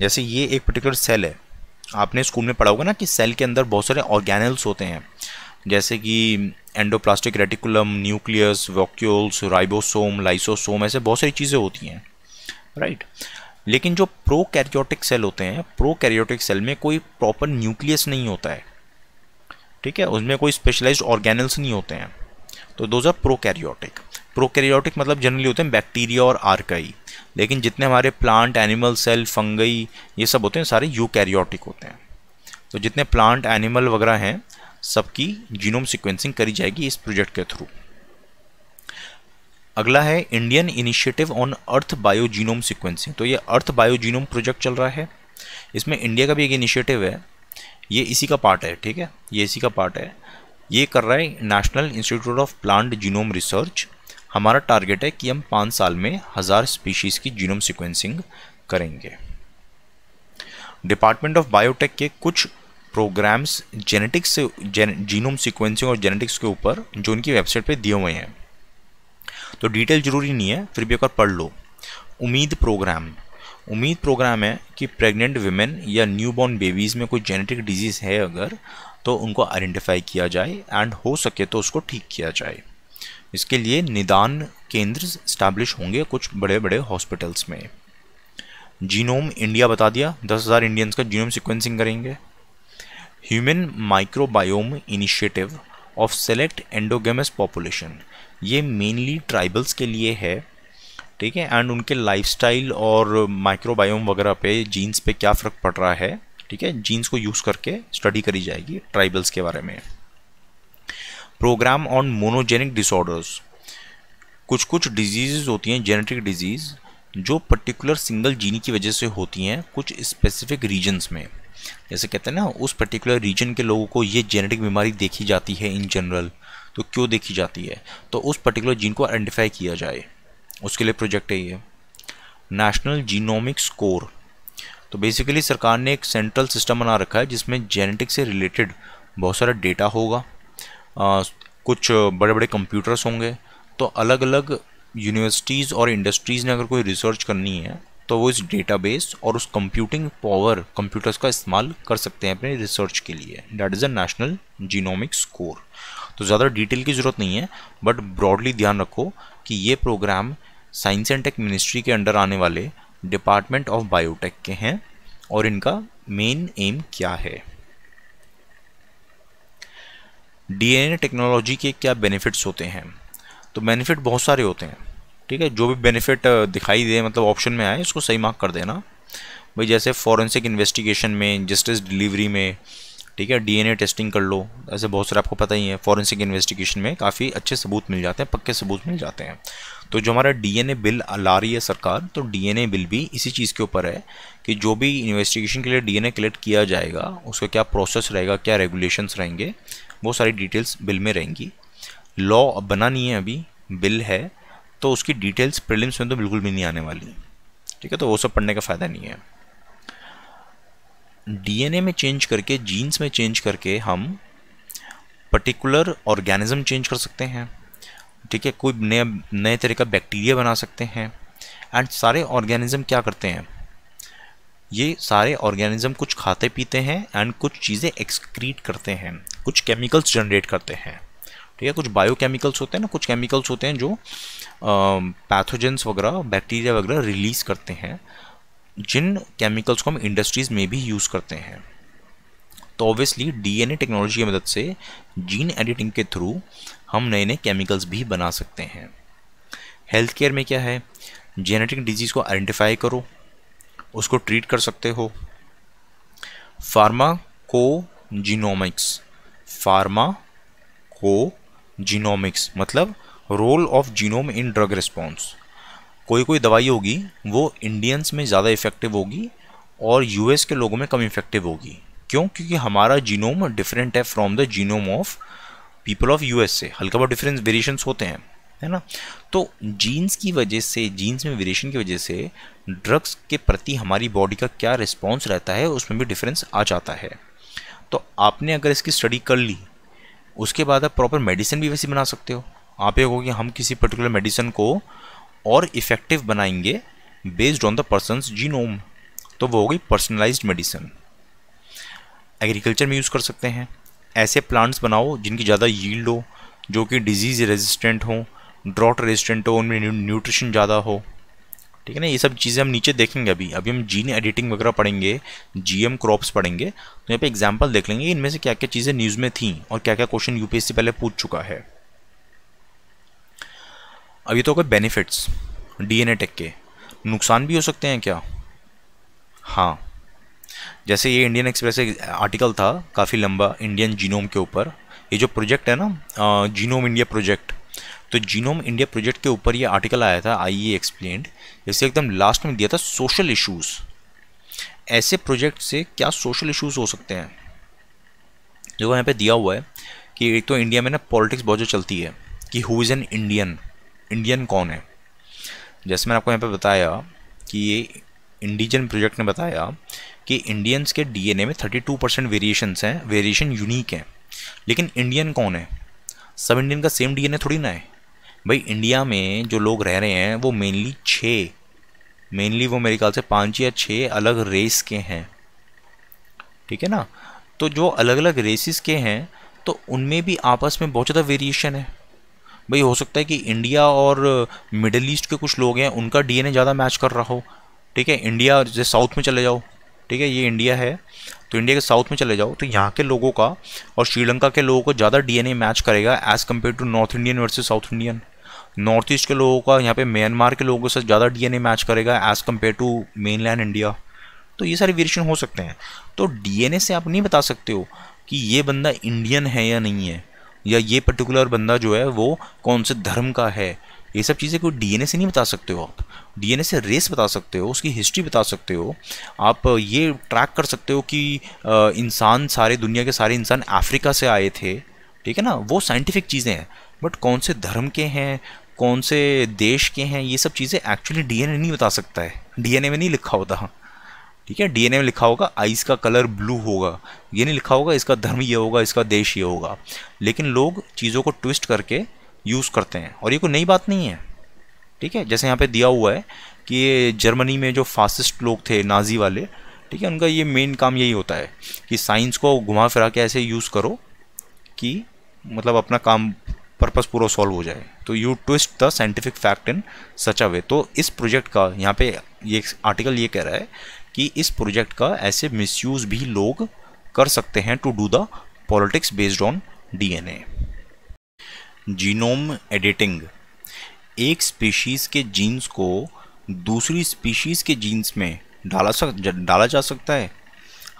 जैसे ये एक पर्टिकुलर सेल है आपने स्कूल में पढ़ा होगा ना कि सेल के अंदर बहुत सारे ऑर्गेनल्स होते हैं जैसे कि endoplasmic reticulum nucleus vacuoles ribosome lysosome ऐसे बहुत सारी चीज़ें होती हैं राइट लेकिन जो प्रो कैरियोटिक सेल होते हैं प्रो कैरियोटिक सेल में कोई प्रॉपर न्यूक्लियस नहीं होता है ठीक है उसमें कोई स्पेशलाइज्ड ऑर्गेनल्स नहीं होते हैं तो those are prokaryotic prokaryotic मतलब जनरली होते हैं बैक्टीरिया और आर्काई लेकिन जितने हमारे प्लांट एनिमल सेल फंगई ये सब होते हैं सारे यूकैरियोटिक होते हैं तो जितने प्लांट एनिमल वगैरह हैं सबकी जीनोम सिक्वेंसिंग करी जाएगी इस प्रोजेक्ट के थ्रू अगला है Indian initiative on earth bio genome sequencing तो ये अर्थ बायो जीनोम प्रोजेक्ट चल रहा है इसमें इंडिया का भी एक इनिशिएटिव है ये इसी का पार्ट है ठीक है ये इसी का पार्ट है ये कर रहा है National Institute of Plant Genome Research हमारा टारगेट है कि हम पाँच साल में हज़ार स्पीशीज़ की जीनोम सिक्वेंसिंग करेंगे डिपार्टमेंट ऑफ बायोटेक के कुछ प्रोग्राम्स जेनेटिक्स से जीनोम सिक्वेंसिंग और जेनेटिक्स के ऊपर जो उनकी वेबसाइट पे दिए हुए हैं तो डिटेल ज़रूरी नहीं है फिर भी एक बार पढ़ लो उम्मीद प्रोग्राम उम्मीद प्रोग्राम है कि प्रेग्नेंट वीमेन या न्यूबॉर्न बेबीज़ में कोई जेनेटिक डिजीज़ है अगर तो उनको आइडेंटिफाई किया जाए एंड हो सके तो उसको ठीक किया जाए इसके लिए निदान केंद्र स्टैब्लिश होंगे कुछ बड़े बड़े हॉस्पिटल्स में जीनोम इंडिया बता दिया दस हज़ार इंडियंस का जीनोम सिक्वेंसिंग करेंगे human microbiome initiative of select endogamous population ये मेनली ट्राइबल्स के लिए है ठीक है एंड उनके लाइफस्टाइल और माइक्रोबायोम वगैरह पे जीन्स पे क्या फ़र्क पड़ रहा है ठीक है जीन्स को यूज़ करके स्टडी करी जाएगी ट्राइबल्स के बारे में प्रोग्राम ऑन मोनोजेनिक डिसऑर्डर्स कुछ कुछ डिजीज़ होती हैं जेनेटिक डिजीज़ जो पर्टिकुलर सिंगल जीनी की वजह से होती हैं कुछ स्पेसिफिक रीजन्स में जैसे कहते हैं ना उस पर्टिकुलर रीजन के लोगों को ये जेनेटिक बीमारी देखी जाती है इन जनरल तो क्यों देखी जाती है तो उस पर्टिकुलर जीन को आइडेंटिफाई किया जाए उसके लिए प्रोजेक्ट है ये नेशनल जीनोमिक स्कोर तो बेसिकली सरकार ने एक सेंट्रल सिस्टम बना रखा है जिसमें जेनेटिक से रिलेटेड बहुत सारा डेटा होगा आ, कुछ बड़े बड़े कंप्यूटर्स होंगे तो अलग अलग यूनिवर्सिटीज़ और इंडस्ट्रीज़ ने अगर कोई रिसर्च करनी है तो वो इस डेटाबेस और उस कंप्यूटिंग पावर कंप्यूटर्स का इस्तेमाल कर सकते हैं अपने रिसर्च के लिए that is a national genomic score तो ज़्यादा डिटेल की ज़रूरत नहीं है बट ब्रॉडली ध्यान रखो कि ये program science and tech ministry के अंडर आने वाले डिपार्टमेंट ऑफ बायोटेक के हैं और इनका मेन एम क्या है डीएनए टेक्नोलॉजी के क्या बेनिफिट्स होते हैं तो बेनिफिट बहुत सारे होते हैं ठीक है जो भी बेनिफिट दिखाई दे मतलब ऑप्शन में आए इसको सही मार्क कर देना भाई जैसे फॉरेंसिक इन्वेस्टिगेशन में जस्टिस डिलीवरी में ठीक है डीएनए टेस्टिंग कर लो ऐसे बहुत सारे आपको पता ही है फॉरेंसिक इन्वेस्टिगेशन में काफ़ी अच्छे सबूत मिल जाते हैं पक्के सबूत मिल जाते हैं तो जो हमारा डीएनए बिल ला रही है सरकार तो डीएनए बिल भी इसी चीज़ के ऊपर है कि जो भी इन्वेस्टिगेशन के लिए डीएनए कलेक्ट किया जाएगा उसका क्या प्रोसेस रहेगा क्या रेगुलेशंस रहेंगे वो सारी डिटेल्स बिल में रहेंगी लॉ बना नहीं है अभी बिल है तो उसकी डिटेल्स प्रिलिम्स में तो बिल्कुल भी नहीं आने वाली ठीक है तो वो सब पढ़ने का फ़ायदा नहीं है डीएनए में चेंज करके जीन्स में चेंज करके हम पर्टिकुलर ऑर्गेनिज्म चेंज कर सकते हैं ठीक है कोई नया नए तरह का बैक्टीरिया बना सकते हैं एंड सारे ऑर्गेनिज्म क्या करते हैं ये सारे ऑर्गेनिज्म कुछ खाते पीते हैं एंड कुछ चीज़ें एक्सक्रीट करते हैं कुछ केमिकल्स जनरेट करते हैं ठीक है कुछ बायोकेमिकल्स होते हैं ना कुछ केमिकल्स होते हैं जो पैथोजेंस वगैरह बैक्टीरिया वगैरह रिलीज़ करते हैं जिन केमिकल्स को हम इंडस्ट्रीज़ में भी यूज़ करते हैं तो ऑब्वियसली डीएनए टेक्नोलॉजी की मदद से जीन एडिटिंग के थ्रू हम नए नए केमिकल्स भी बना सकते हैं हेल्थ केयर में क्या है जेनेटिक डिजीज़ को आइडेंटिफाई करो उसको ट्रीट कर सकते हो pharmacogenomics pharmacogenomics मतलब role of genome in drug response कोई कोई दवाई होगी वो इंडियंस में ज़्यादा इफेक्टिव होगी और यूएस के लोगों में कम इफेक्टिव होगी क्यों क्योंकि हमारा जीनोम डिफरेंट है from the genome of people of US से हल्का बहुत डिफरेंस वेरिएशंस होते हैं है ना तो जीन्स की वजह से जीन्स में वेरिएशन की वजह से ड्रग्स के प्रति हमारी बॉडी का क्या रिस्पॉन्स रहता है उसमें भी डिफरेंस आ जाता है तो आपने अगर इसकी स्टडी कर ली उसके बाद आप प्रॉपर मेडिसिन भी वैसी बना सकते हो आप ये हो कि हम किसी पर्टिकुलर मेडिसिन को और इफ़ेक्टिव बनाएंगे based on the person's genome तो वो हो गई पर्सनलाइज मेडिसिन एग्रीकल्चर में यूज़ कर सकते हैं ऐसे प्लांट्स बनाओ जिनकी ज़्यादा यील्ड हो जो कि डिजीज़ रेजिस्टेंट हो ड्रॉट रेजिस्टेंट हो उनमें न्यूट्रिशन ज़्यादा हो ठीक है ना ये सब चीज़ें हम नीचे देखेंगे अभी अभी हम जीन एडिटिंग वगैरह पढ़ेंगे जीएम क्रॉप्स पढ़ेंगे तो यहाँ पे एग्जांपल देख लेंगे इनमें से क्या क्या चीज़ें न्यूज़ में थी और क्या क्या क्वेश्चन यूपीएससी पहले पूछ चुका है अभी तो तो बेनिफिट्स डी बेनिफिट्स डीएनए टेक के नुकसान भी हो सकते हैं क्या हाँ जैसे ये इंडियन एक्सप्रेस एक आर्टिकल था काफ़ी लंबा इंडियन जीनोम के ऊपर ये जो प्रोजेक्ट है ना जीनोम इंडिया प्रोजेक्ट तो जीनोम इंडिया प्रोजेक्ट के ऊपर ये आर्टिकल आया था आई ई एक्सप्लेन जैसे एकदम लास्ट में दिया था सोशल इशूज़ ऐसे प्रोजेक्ट से क्या सोशल इशूज़ हो सकते हैं जो यहाँ पे दिया हुआ है कि एक तो इंडिया में ना पॉलिटिक्स बहुत जो चलती है कि who is an Indian Indian कौन है जैसे मैंने आपको यहाँ पे बताया कि ये इंडिजन प्रोजेक्ट ने बताया कि इंडियंस के डीएनए में 32 परसेंट वेरिएशंस हैं वेरिएशन यूनिक हैं लेकिन इंडियन कौन है सब इंडियन का सेम डीएनए थोड़ी ना है भाई इंडिया में जो लोग रह रहे हैं वो मेनली छः मेनली वो मेरे ख्याल से पाँच या छः अलग रेस के हैं ठीक है ना तो जो अलग अलग रेसिस के हैं तो उनमें भी आपस में बहुत ज़्यादा वेरिएशन है भाई हो सकता है कि इंडिया और मिडल ईस्ट के कुछ लोग हैं उनका डीएनए ज़्यादा मैच कर रहा हो ठीक है इंडिया जैसे साउथ में चले जाओ ठीक है ये इंडिया है तो इंडिया के साउथ में चले जाओ तो यहाँ के लोगों का और श्रीलंका के लोगों को ज़्यादा डीएनए मैच करेगा as compare to north Indian versus south Indian north east के लोगों का यहाँ पे म्यांमार के लोगों से ज़्यादा डीएनए मैच करेगा as compare to mainland India तो ये सारे वेरिएशन हो सकते हैं तो डीएनए से आप नहीं बता सकते हो कि ये बंदा इंडियन है या नहीं है या ये पर्टिकुलर बंदा जो है वो कौन से धर्म का है ये सब चीज़ें कोई डीएनए से नहीं बता सकते हो आप डीएनए से रेस बता सकते हो उसकी हिस्ट्री बता सकते हो आप ये ट्रैक कर सकते हो कि इंसान सारे दुनिया के सारे इंसान अफ्रीका से आए थे ठीक है ना वो साइंटिफिक चीज़ें हैं बट कौन से धर्म के हैं कौन से देश के हैं ये सब चीज़ें एक्चुअली डीएनए नहीं बता सकता है डीएनए में नहीं लिखा होता हाँ। ठीक है डीएनए में लिखा होगा आइस का कलर ब्लू होगा ये नहीं लिखा होगा इसका धर्म ये होगा इसका देश ये होगा लेकिन लोग चीज़ों को ट्विस्ट करके यूज़ करते हैं और ये कोई नई बात नहीं है ठीक है जैसे यहाँ पे दिया हुआ है कि जर्मनी में जो फासिस्ट लोग थे नाजी वाले ठीक है उनका ये मेन काम यही होता है कि साइंस को घुमा फिरा के ऐसे यूज़ करो कि मतलब अपना काम पर्पस पूरा सॉल्व हो जाए तो you twist the scientific fact in such a way तो इस प्रोजेक्ट का यहाँ पे ये आर्टिकल ये कह रहा है कि इस प्रोजेक्ट का ऐसे मिसयूज भी लोग कर सकते हैं to do the politics based on DNA genome editing एक स्पीशीज़ के जीन्स को दूसरी स्पीशीज़ के जीन्स में डाला सक डाला जा सकता है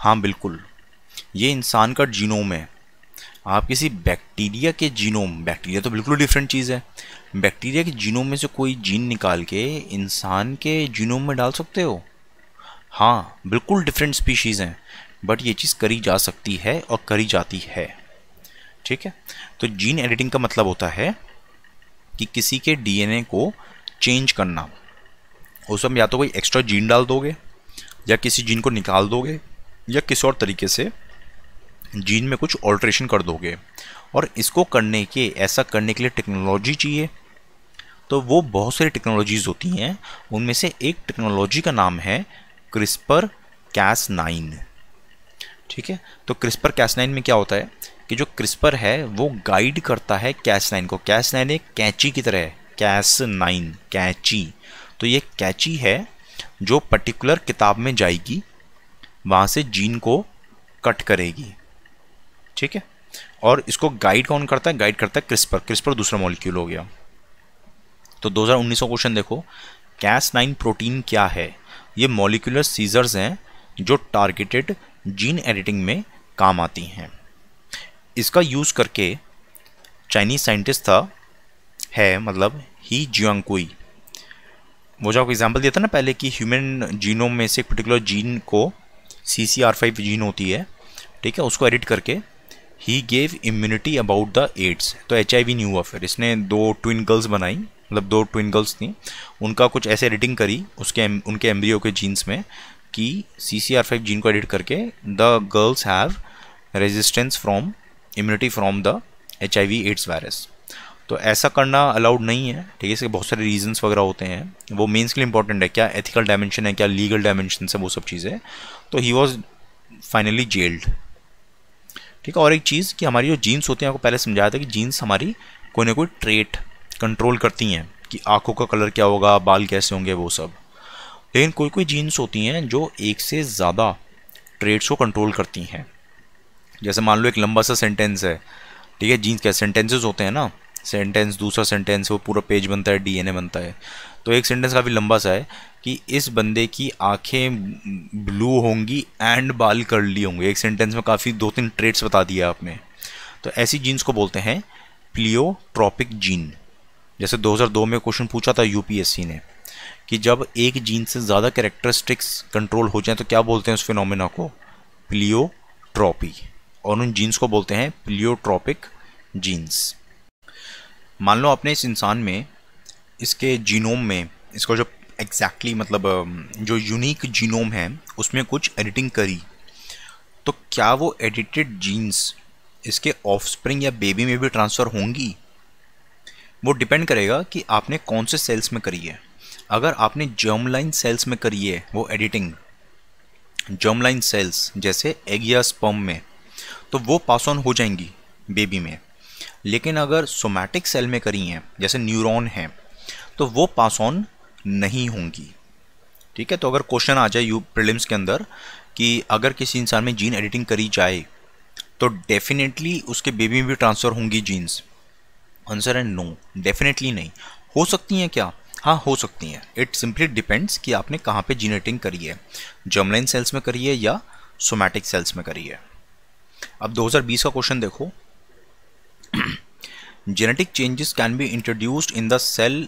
हाँ बिल्कुल ये इंसान का जीनोम है आप किसी बैक्टीरिया के जीनोम बैक्टीरिया तो बिल्कुल डिफरेंट चीज़ है बैक्टीरिया के जीनोम में से कोई जीन निकाल के इंसान के जीनोम में डाल सकते हो हाँ बिल्कुल डिफरेंट स्पीशीज़ हैं बट ये चीज़ करी जा सकती है और करी जाती है ठीक है तो जीन एडिटिंग का मतलब होता है कि किसी के डीएनए को चेंज करना उसमें या तो कोई एक्स्ट्रा जीन डाल दोगे या किसी जीन को निकाल दोगे या किसी और तरीके से जीन में कुछ ऑल्ट्रेशन कर दोगे और इसको करने के ऐसा करने के लिए टेक्नोलॉजी चाहिए तो वो बहुत सारी टेक्नोलॉजीज़ होती हैं उनमें से एक टेक्नोलॉजी का नाम है क्रिस्पर कैस नाइन ठीक है तो क्रिस्पर कैस नाइन में क्या होता है कि जो क्रिस्पर है वो गाइड करता है कैस नाइन को कैस नाइन एक कैंची की तरह है कैस नाइन कैची तो ये कैंची है जो पर्टिकुलर किताब में जाएगी वहाँ से जीन को कट करेगी ठीक है और इसको गाइड कौन करता है गाइड करता है क्रिस्पर क्रिस्पर दूसरा मॉलिक्यूल हो गया तो 2019 का क्वेश्चन देखो कैस नाइन प्रोटीन क्या है ये मॉलिक्यूलर सीजर्स हैं जो टारगेटेड जीन एडिटिंग में काम आती हैं इसका यूज़ करके चाइनीज साइंटिस्ट था है मतलब ही जियांगकुई वो जो आपको एग्जाम्पल दिया था ना पहले कि ह्यूमन जीनोम में से एक पर्टिकुलर जीन को C C R five gene होती है ठीक है उसको एडिट करके ही gave immunity about the AIDS तो एच आई नहीं हुआ फिर इसने दो ट्विन गर्ल्स बनाई मतलब दो ट्विन गर्ल्स थी उनका कुछ ऐसे एडिटिंग करी उसके उनके एम्ब्रियो के जीन्स में कि C C R five gene को एडिट करके the girls have resistance from immunity from the H I V AIDS virus तो ऐसा करना अलाउड नहीं है ठीक है इसके बहुत सारे रीजंस वगैरह होते हैं वो मेन्स के लिए इंपॉर्टेंट है क्या एथिकल डायमेंशन है क्या लीगल डायमेंशन है वो सब चीज़ें तो ही वॉज फाइनली जेल्ड ठीक है और एक चीज़ कि हमारी जो जीन्स होती हैं आपको पहले समझाया था कि जीन्स हमारी कोई ना कोई ट्रेट कंट्रोल करती हैं कि आंखों का कलर क्या होगा बाल कैसे होंगे वो सब लेकिन कोई कोई जीन्स होती हैं जो एक से ज़्यादा ट्रेड्स को कंट्रोल करती हैं जैसे मान लो एक लंबा सा सेंटेंस है ठीक है जीन्स क्या सेंटेंसेस होते हैं ना सेंटेंस दूसरा सेंटेंस वो पूरा पेज बनता है डीएनए बनता है तो एक सेंटेंस काफ़ी लंबा सा है कि इस बंदे की आंखें ब्लू होंगी एंड बाल कर ली होंगे एक सेंटेंस में काफ़ी दो तीन ट्रेड्स बता दिए आपने तो ऐसी जीन्स को बोलते हैं प्लियोट्रॉपिक जीन जैसे 2002 में क्वेश्चन पूछा था यूपीएससी ने कि जब एक जीन से ज़्यादा कैरेक्टरिस्टिक्स कंट्रोल हो जाए तो क्या बोलते हैं उस फिनोमिना को प्लियोट्रॉपी और उन जीन्स को बोलते हैं प्लियोट्रॉपिक जीन्स मान लो आपने इस इंसान में इसके जीनोम में इसको जो एग्जैक्टली exactly, मतलब जो यूनिक जीनोम है उसमें कुछ एडिटिंग करी तो क्या वो एडिटेड जीन्स इसके ऑफस्प्रिंग या बेबी में भी ट्रांसफ़र होंगी वो डिपेंड करेगा कि आपने कौन से सेल्स में करी है अगर आपने जर्म लाइन सेल्स में करी है वो एडिटिंग जर्म लाइन सेल्स जैसे एग या स्पर्म में तो वो पास ऑन हो जाएंगी बेबी में लेकिन अगर सोमैटिक सेल में करी हैं जैसे न्यूरॉन है तो वो पास ऑन नहीं होंगी ठीक है तो अगर क्वेश्चन आ जाए यू प्रिलिम्स के अंदर कि अगर किसी इंसान में जीन एडिटिंग करी जाए तो डेफिनेटली उसके बेबी में भी ट्रांसफ़र होंगी जीन्स आंसर है नो डेफिनेटली नहीं हो सकती हैं क्या हाँ हो सकती हैं इट सिंपली डिपेंड्स कि आपने कहाँ पे जीन एडिटिंग करी है जर्मलाइन सेल्स में करी है या सोमैटिक सेल्स में करी है अब 2020 का क्वेश्चन देखो genetic changes can be introduced in the cell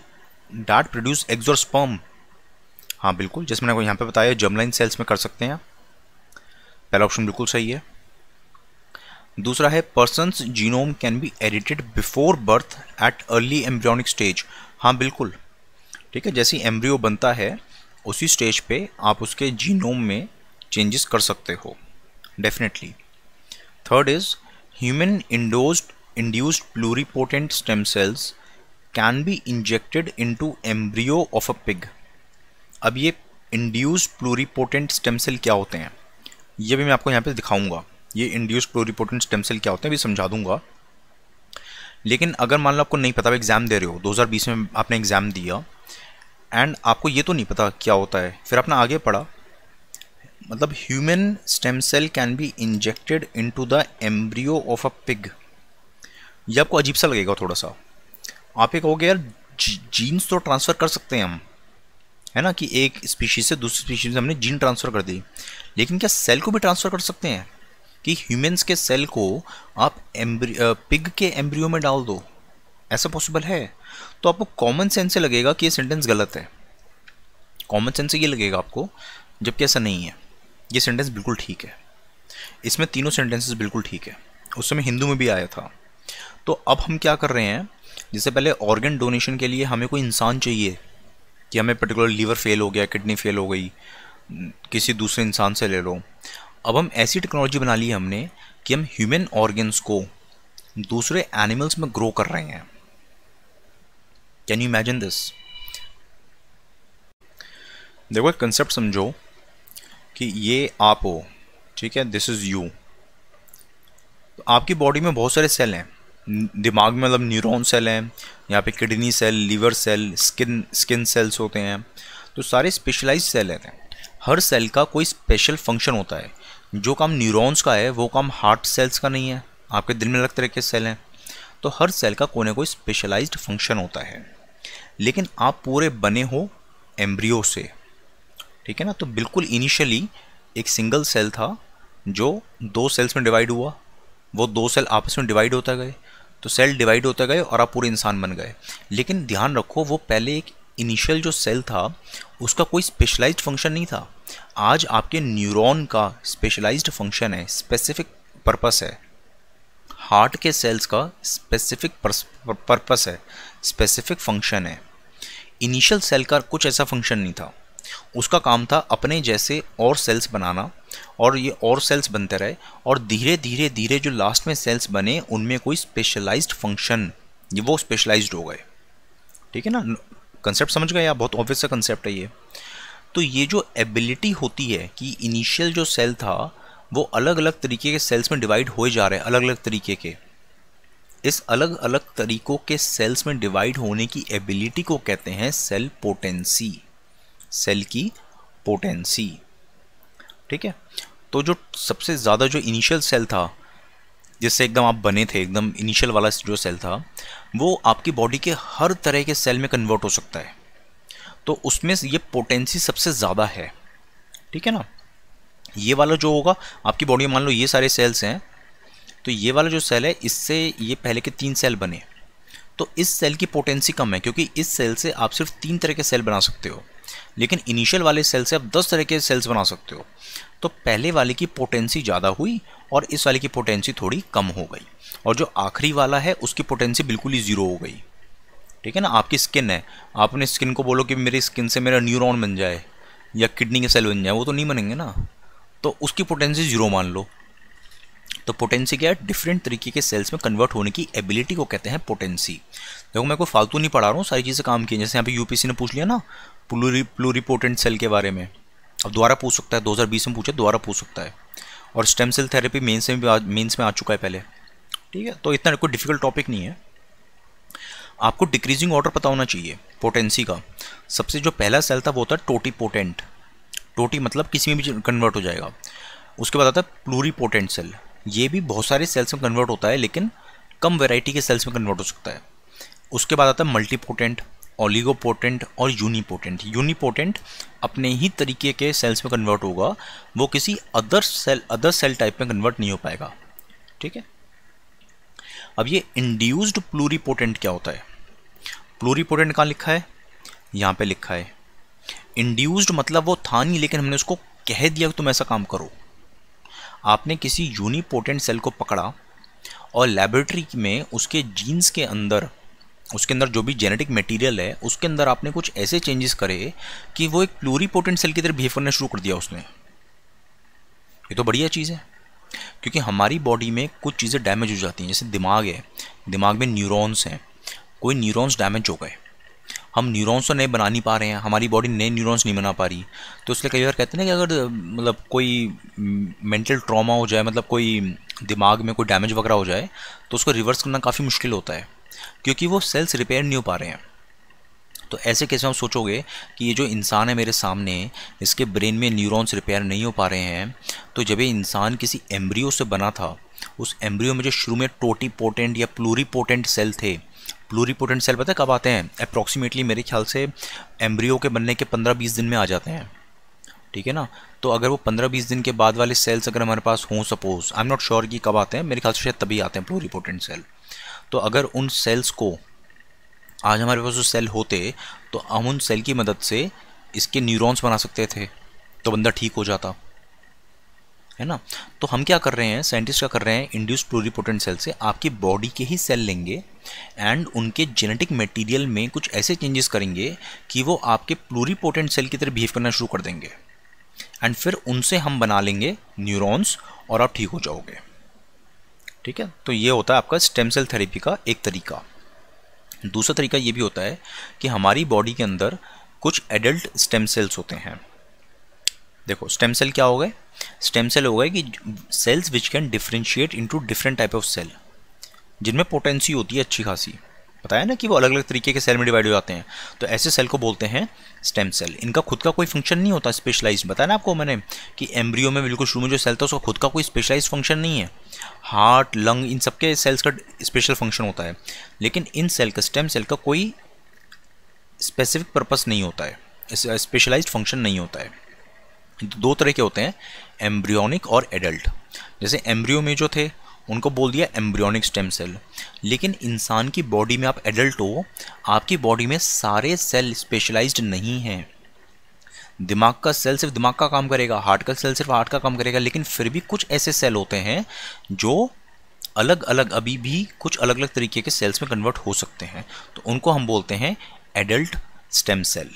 डार्ट प्रोड्यूस एक्सोस्पर्म हाँ बिल्कुल जैसे मैंने आपको यहाँ पे बताया जर्मलाइन सेल्स में कर सकते हैं आप पहला ऑप्शन बिल्कुल सही है दूसरा है person's genome can be edited before birth at early embryonic stage हाँ बिल्कुल ठीक है जैसे एम्ब्रियो बनता है उसी स्टेज पे आप उसके जीनोम में चेंजेस कर सकते हो definitely third is human induced induced pluripotent stem cells can be injected into embryo of a pig अब ये इंड्यूस प्लोरीपोटेंट स्टेम सेल क्या होते हैं ये भी मैं आपको यहाँ पे दिखाऊंगा ये इंड्यूस प्लोरीपोटेंट स्टेम सेल क्या होते हैं भी समझा दूंगा लेकिन अगर मान लो आपको नहीं पता एग्ज़ाम दे रहे हो 2020 में आपने एग्ज़ाम दिया एंड आपको ये तो नहीं पता क्या होता है फिर आपने आगे पढ़ा मतलब human stem cell can be injected into the embryo of a pig ये आपको अजीब सा लगेगा थोड़ा सा आप एक हो यार जीन्स तो ट्रांसफ़र कर सकते हैं हम है ना कि एक स्पीशीज़ से दूसरी स्पीशीज़ से हमने जीन ट्रांसफ़र कर दी लेकिन क्या सेल को भी ट्रांसफ़र कर सकते हैं कि ह्यूमंस के सेल को आप पिग के एम्ब्रियो में डाल दो ऐसा पॉसिबल है तो आपको कॉमन सेंस से लगेगा कि ये सेंटेंस गलत है कॉमन सेंस से ये लगेगा आपको जबकि ऐसा नहीं है ये सेंटेंस बिल्कुल ठीक है इसमें तीनों सेंटेंसेस बिल्कुल ठीक है उस समय हिंदू में भी आया था तो अब हम क्या कर रहे हैं जिससे पहले ऑर्गन डोनेशन के लिए हमें कोई इंसान चाहिए कि हमें पर्टिकुलर लीवर फेल हो गया किडनी फेल हो गई किसी दूसरे इंसान से ले लो अब हम ऐसी टेक्नोलॉजी बना ली हमने कि हम ह्यूमन ऑर्गन्स को दूसरे एनिमल्स में ग्रो कर रहे हैं कैन यू इमेजिन दिस देखो एक कंसेप्ट समझो कि ये आप हो ठीक है दिस इज़ यू आपकी बॉडी में बहुत सारे सेल हैं दिमाग में मतलब न्यूरॉन सेल हैं यहाँ पे kidney cell liver cell skin skin cells होते हैं तो सारे स्पेशलाइज सेल हैं हर सेल का कोई स्पेशल फंक्शन होता है जो काम न्यूरॉन्स का है वो काम हार्ट सेल्स का नहीं है आपके दिल में अलग तरह के सेल हैं तो हर सेल का कोई ना कोई स्पेशलाइज्ड फंक्शन होता है लेकिन आप पूरे बने हो एम्ब्रियो से ठीक है ना तो बिल्कुल इनिशियली एक सिंगल सेल था जो दो सेल्स में डिवाइड हुआ वो दो सेल आपस में डिवाइड होता गए तो सेल डिवाइड होते गए और आप पूरे इंसान बन गए लेकिन ध्यान रखो वो पहले एक इनिशियल जो सेल था उसका कोई स्पेशलाइज्ड फंक्शन नहीं था आज आपके न्यूरॉन का स्पेशलाइज्ड फंक्शन है स्पेसिफिक पर्पस है हार्ट के सेल्स का स्पेसिफिक पर्पस है स्पेसिफिक फंक्शन है इनिशियल सेल का कुछ ऐसा फंक्शन नहीं था उसका काम था अपने जैसे और सेल्स बनाना और ये और सेल्स बनते रहे और धीरे धीरे धीरे जो लास्ट में सेल्स बने उनमें कोई स्पेशलाइज्ड फंक्शन ये वो स्पेशलाइज हो गए ठीक है ना कंसेप्ट समझ गए आप बहुत ऑब्वियस सा कंसेप्ट है ये तो ये जो एबिलिटी होती है कि इनिशियल जो सेल था वो अलग अलग तरीके के सेल्स में डिवाइड हो जा रहे हैं अलग अलग तरीके के इस अलग अलग तरीकों के सेल्स में डिवाइड होने की एबिलिटी को कहते हैं सेल पोटेंसी सेल की पोटेंसी ठीक है तो जो सबसे ज़्यादा जो इनिशियल सेल था जिससे एकदम आप बने थे एकदम इनिशियल वाला जो सेल था वो आपकी बॉडी के हर तरह के सेल में कन्वर्ट हो सकता है तो उसमें ये पोटेंसी सबसे ज़्यादा है ठीक है ना ये वाला जो होगा आपकी बॉडी में मान लो ये सारे सेल्स हैं तो ये वाला जो सेल है इससे ये पहले के तीन सेल बने तो इस सेल की पोटेंसी कम है क्योंकि इस सेल से आप सिर्फ तीन तरह के सेल बना सकते हो लेकिन इनिशियल वाले सेल से आप दस तरह के सेल्स बना सकते हो तो पहले वाले की पोटेंसी ज़्यादा हुई और इस वाले की पोटेंसी थोड़ी कम हो गई और जो आखिरी वाला है उसकी पोटेंसी बिल्कुल ही ज़ीरो हो गई ठीक है ना आपकी स्किन है आपने स्किन को बोलो कि मेरी स्किन से मेरा न्यूरॉन बन जाए या किडनी के सेल बन जाए वो तो नहीं बनेंगे ना तो उसकी पोटेंसी ज़ीरो मान लो तो पोटेंसी क्या है डिफरेंट तरीके के सेल्स में कन्वर्ट होने की एबिलिटी को कहते हैं पोटेंसी देखो मैं कोई फालतू नहीं पढ़ा रहा हूँ सारी चीज़ें काम की जैसे यहाँ पे यूपीसी ने पूछ लिया ना प्लूरी प्लूरीपोटेंट सेल के बारे में अब दोबारा पूछ सकता है 2020 में पूछे दोबारा पूछ सकता है और स्टेम सेल थेरेपी मेन्स में मेन्स में आ चुका है पहले ठीक है तो इतना कोई डिफिकल्ट टॉपिक नहीं है आपको डिक्रीजिंग ऑर्डर पता होना चाहिए पोटेंसी का सबसे जो पहला सेल था वो था टोटी पोटेंट टोटी मतलब किसी में भी कन्वर्ट हो जाएगा उसके बाद आता है प्लूरी पोटेंट सेल ये भी बहुत सारे सेल्स में कन्वर्ट होता है लेकिन कम वेराइटी के सेल्स में कन्वर्ट हो सकता है उसके बाद आता है मल्टीपोटेंट ओलिगोपोटेंट और यूनिपोटेंट यूनिपोटेंट अपने ही तरीके के सेल्स में कन्वर्ट होगा वो किसी other cell other cell type में कन्वर्ट नहीं हो पाएगा ठीक है अब ये इंड्यूस्ड प्लूरीपोटेंट क्या होता है प्लूरीपोटेंट कहाँ लिखा है यहाँ पे लिखा है इंड्यूस्ड मतलब वो था नहीं लेकिन हमने उसको कह दिया कि तुम ऐसा काम करो आपने किसी यूनिपोटेंट सेल को पकड़ा और लेबोरेटरी में उसके जीन्स के अंदर उसके अंदर जो भी जेनेटिक मटेरियल है उसके अंदर आपने कुछ ऐसे चेंजेस करे कि वो एक प्लूरीपोटेंट सेल की तरह बिहेव करना शुरू कर दिया उसने ये तो बढ़िया चीज़ है क्योंकि हमारी बॉडी में कुछ चीज़ें डैमेज हो जाती हैं जैसे दिमाग है दिमाग में न्यूरॉन्स हैं कोई न्यूरॉन्स डैमेज हो गए हम न्यूरॉन्स तो नए बना नहीं पा रहे हैं हमारी बॉडी नए न्यूरॉन्स नहीं बना पा रही तो इसलिए कई बार कहते हैं ना कि अगर मतलब कोई मेंटल ट्रॉमा हो जाए मतलब कोई दिमाग में कोई डैमेज वगैरह हो जाए तो उसको रिवर्स करना काफ़ी मुश्किल होता है क्योंकि वो सेल्स रिपेयर नहीं हो पा रहे हैं तो ऐसे कैसे हम सोचोगे कि ये जो इंसान है मेरे सामने इसके ब्रेन में न्यूरॉन्स रिपेयर नहीं हो पा रहे हैं तो जब ये इंसान किसी एम्ब्रियो से बना था उस एम्ब्रियो में जो शुरू में टोटीपोटेंट या प्लूरीपोटेंट सेल थे प्लूरीपोटेंट सेल पता कब आते हैं अप्रॉक्सीमेटली मेरे ख्याल से एम्ब्रियो के बनने के पंद्रह बीस दिन में आ जाते हैं ठीक है ना तो अगर वो पंद्रह बीस दिन के बाद वाले सेल्स अगर हमारे पास हों suppose I am not sure कि कब आते हैं मेरे ख्याल से शायद तभी आते हैं प्लूरीपोटेंट सेल तो अगर उन सेल्स को आज हमारे पास जो सेल होते तो हम उन सेल की मदद से इसके न्यूरॉन्स बना सकते थे तो बंदा ठीक हो जाता है ना तो हम क्या कर रहे हैं साइंटिस्ट क्या कर रहे हैं इंड्यूस प्लोरीपोटेंट सेल से आपकी बॉडी के ही सेल लेंगे एंड उनके जेनेटिक मटेरियल में कुछ ऐसे चेंजेस करेंगे कि वो आपके प्लोरीपोटेंट सेल की तरह बिहेव करना शुरू कर देंगे एंड फिर उनसे हम बना लेंगे न्यूरॉन्स और आप ठीक हो जाओगे ठीक है तो ये होता है आपका स्टेम सेल थेरेपी का एक तरीका दूसरा तरीका ये भी होता है कि हमारी बॉडी के अंदर कुछ एडल्ट स्टेम सेल्स होते हैं देखो स्टेम सेल क्या हो गए स्टेम सेल हो गए कि cells which can differentiate into different type of cell जिनमें पोटेंसी होती है अच्छी खासी बताया ना कि वो अलग अलग तरीके के सेल में डिवाइड हो जाते हैं तो ऐसे सेल को बोलते हैं स्टेम सेल इनका खुद का कोई फंक्शन नहीं होता स्पेशलाइज बताया ना आपको मैंने कि एम्ब्रियो में बिल्कुल शुरू में जो सेल था उसका खुद का कोई स्पेशलाइज फंक्शन नहीं है हार्ट लंग इन सबके सेल्स का स्पेशल फंक्शन होता है लेकिन इन सेल का स्टेम सेल का कोई स्पेसिफिक पर्पज नहीं होता है स्पेशलाइज फंक्शन नहीं होता है दो तरह के होते हैं एम्ब्रियोनिक और एडल्ट जैसे एम्ब्रियो में जो थे उनको बोल दिया एम्ब्रियोनिक स्टेम सेल लेकिन इंसान की बॉडी में आप एडल्ट हो आपकी बॉडी में सारे सेल स्पेशलाइज्ड नहीं हैं दिमाग का सेल सिर्फ दिमाग का काम करेगा हार्ट का सेल सिर्फ हार्ट का काम करेगा लेकिन फिर भी कुछ ऐसे सेल होते हैं जो अलग अलग अभी भी कुछ अलग अलग तरीके के सेल्स में कन्वर्ट हो सकते हैं तो उनको हम बोलते हैं एडल्ट स्टेम सेल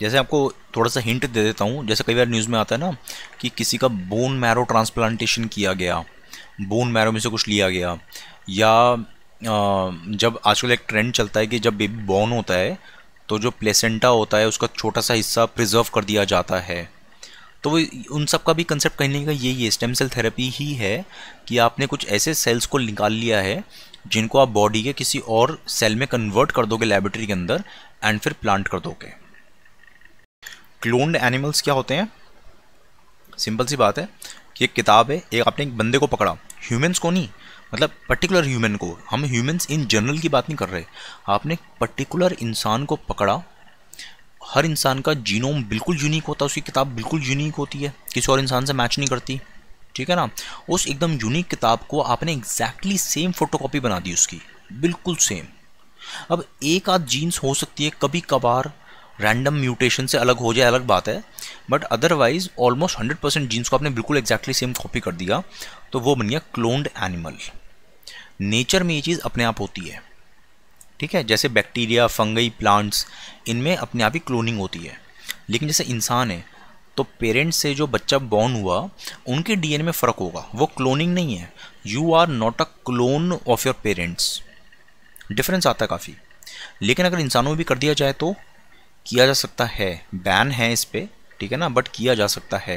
जैसे आपको थोड़ा सा हिंट दे देता हूँ जैसे कई बार न्यूज़ में आता है ना कि किसी का बोन मैरो ट्रांसप्लांटेशन किया गया बोन मैरो में से कुछ लिया गया या जब आजकल एक ट्रेंड चलता है कि जब बेबी बॉर्न होता है तो जो प्लेसेंटा होता है उसका छोटा सा हिस्सा प्रिजर्व कर दिया जाता है तो वो उन सब का भी कंसेप्ट कहने का यही है स्टेम सेल थेरेपी ही है कि आपने कुछ ऐसे सेल्स को निकाल लिया है जिनको आप बॉडी के किसी और सेल में कन्वर्ट कर दोगे लेबोरेटरी के अंदर एंड फिर प्लांट कर दोगे क्लोन्ड एनिमल्स क्या होते हैं सिंपल सी बात है कि एक किताब है एक आपने एक बंदे को पकड़ा ह्यूमंस को नहीं मतलब पर्टिकुलर ह्यूमन को हम ह्यूमंस इन जनरल की बात नहीं कर रहे आपने पर्टिकुलर इंसान को पकड़ा हर इंसान का जीनोम बिल्कुल यूनिक होता है उसकी किताब बिल्कुल यूनिक होती है किसी और इंसान से मैच नहीं करती ठीक है ना उस एकदम यूनिक किताब को आपने एग्जैक्टली सेम फोटोकॉपी बना दी उसकी बिल्कुल सेम अब एक आध जीन्स हो सकती है कभी कभार रैंडम म्यूटेशन से अलग हो जाए अलग बात है but otherwise almost hundred percent genes को आपने बिल्कुल एक्जैक्टली सेम कॉपी कर दिया तो वो बन गया क्लोन्ड एनिमल नेचर में ये चीज़ अपने आप होती है ठीक है जैसे बैक्टीरिया फंगई प्लांट्स इनमें अपने आप ही क्लोनिंग होती है लेकिन जैसे इंसान है तो पेरेंट्स से जो बच्चा बॉर्न हुआ उनके डीएनए में फ़र्क होगा वो क्लोनिंग नहीं है you are not a clone of your parents difference आता है काफ़ी लेकिन अगर इंसानों में भी कर दिया जाए तो किया जा सकता है बैन है इस पर ठीक है ना बट किया जा सकता है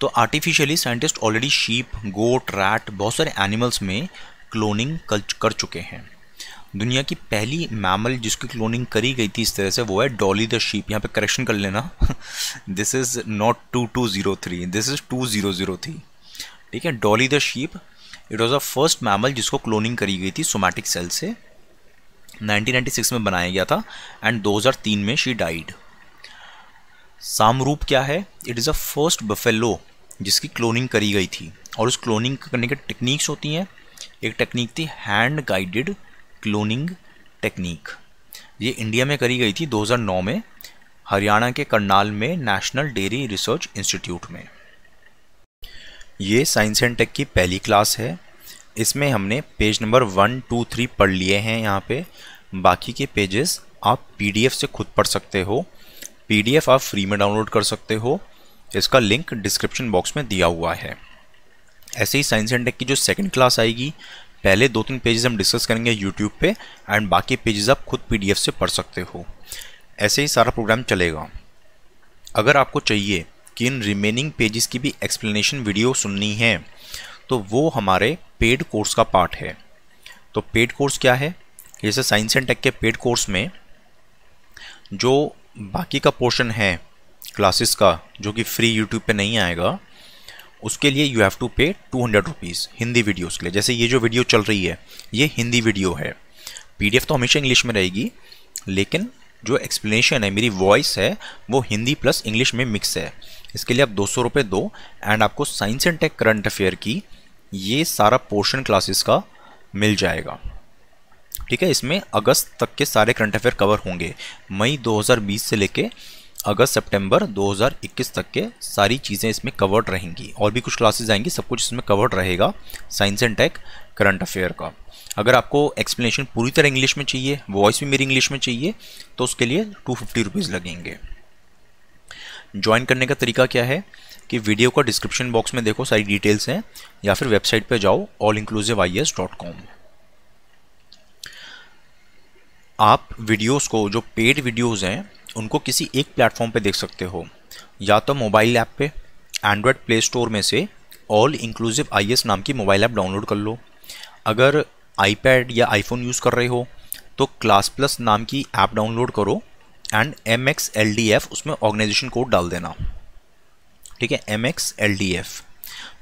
तो artificially scientist already sheep goat rat बहुत सारे एनिमल्स में क्लोनिंग कर चुके हैं दुनिया की पहली मैमल जिसकी क्लोनिंग करी गई थी इस तरह से वो है डॉली द शीप यहाँ पे करेक्शन कर लेना this is not two two zero three this is two zero zero three ठीक है Dolly the sheep it was a first mammal जिसको क्लोनिंग करी गई थी सोमैटिक सेल से 1996 में बनाया गया था एंड 2003 में शी डाइड सामरूप क्या है it is a first buffalo जिसकी क्लोनिंग करी गई थी और उस क्लोनिंग करने की टेक्निक्स होती हैं एक टेक्निक थी हैंड गाइडेड क्लोनिंग टेक्निक ये इंडिया में करी गई थी 2009 में हरियाणा के करनाल में नेशनल डेयरी रिसर्च इंस्टीट्यूट में ये साइंस एंड टेक की पहली क्लास है इसमें हमने page number one two three पढ़ लिए हैं यहाँ पे बाकी के पेजेस आप पीडीएफ से खुद पढ़ सकते हो पीडीएफ आप फ्री में डाउनलोड कर सकते हो इसका लिंक डिस्क्रिप्शन बॉक्स में दिया हुआ है ऐसे ही साइंस एंड टेक की जो सेकंड क्लास आएगी पहले दो तीन पेजेस हम डिस्कस करेंगे यूट्यूब पे एंड बाकी पेजेस आप खुद पीडीएफ से पढ़ सकते हो ऐसे ही सारा प्रोग्राम चलेगा अगर आपको चाहिए कि इन रिमेनिंग पेजेस की भी एक्सप्लेनेशन वीडियो सुननी है तो वो हमारे पेड कोर्स का पार्ट है तो पेड कोर्स क्या है जैसे साइंस एंड टेक के पेड कोर्स में जो बाकी का पोर्शन है क्लासेस का जो कि फ्री यूट्यूब पे नहीं आएगा उसके लिए you have to pay two hundred rupees Hindi videos के लिए जैसे ये जो वीडियो चल रही है ये हिंदी वीडियो है पीडीएफ तो हमेशा इंग्लिश में रहेगी लेकिन जो एक्सप्लेनेशन है मेरी वॉइस है वो हिंदी प्लस इंग्लिश में मिक्स है इसके लिए आप दो सौ रुपये दो एंड आपको science and tech current affair की ये सारा पोर्शन क्लासेस का मिल जाएगा ठीक है इसमें अगस्त तक के सारे करंट अफेयर कवर होंगे मई 2020 से लेके अगस्त सितंबर 2021 तक के सारी चीज़ें इसमें कवर्ड रहेंगी और भी कुछ क्लासेस आएंगी सब कुछ इसमें कवर्ड रहेगा science and tech current affair का अगर आपको एक्सप्लेनेशन पूरी तरह इंग्लिश में चाहिए वॉइस भी मेरी इंग्लिश में चाहिए तो उसके लिए टू फिफ्टी लगेंगे ज्वाइन करने का तरीका क्या है कि वीडियो का डिस्क्रिप्शन बॉक्स में देखो सारी डिटेल्स हैं या फिर वेबसाइट पे जाओ all inclusive I S dot com आप वीडियोस को जो पेड वीडियोस हैं उनको किसी एक प्लेटफॉर्म पे देख सकते हो या तो मोबाइल ऐप पे एंड्रॉयड प्ले स्टोर में से ऑल इंक्लूसिव आई नाम की मोबाइल ऐप डाउनलोड कर लो अगर आईपैड या आईफोन यूज़ कर रहे हो तो क्लास प्लस नाम की ऐप डाउनलोड करो and M X L D F उसमें ऑर्गेनाइजेशन कोड डाल देना ठीक है M X L D F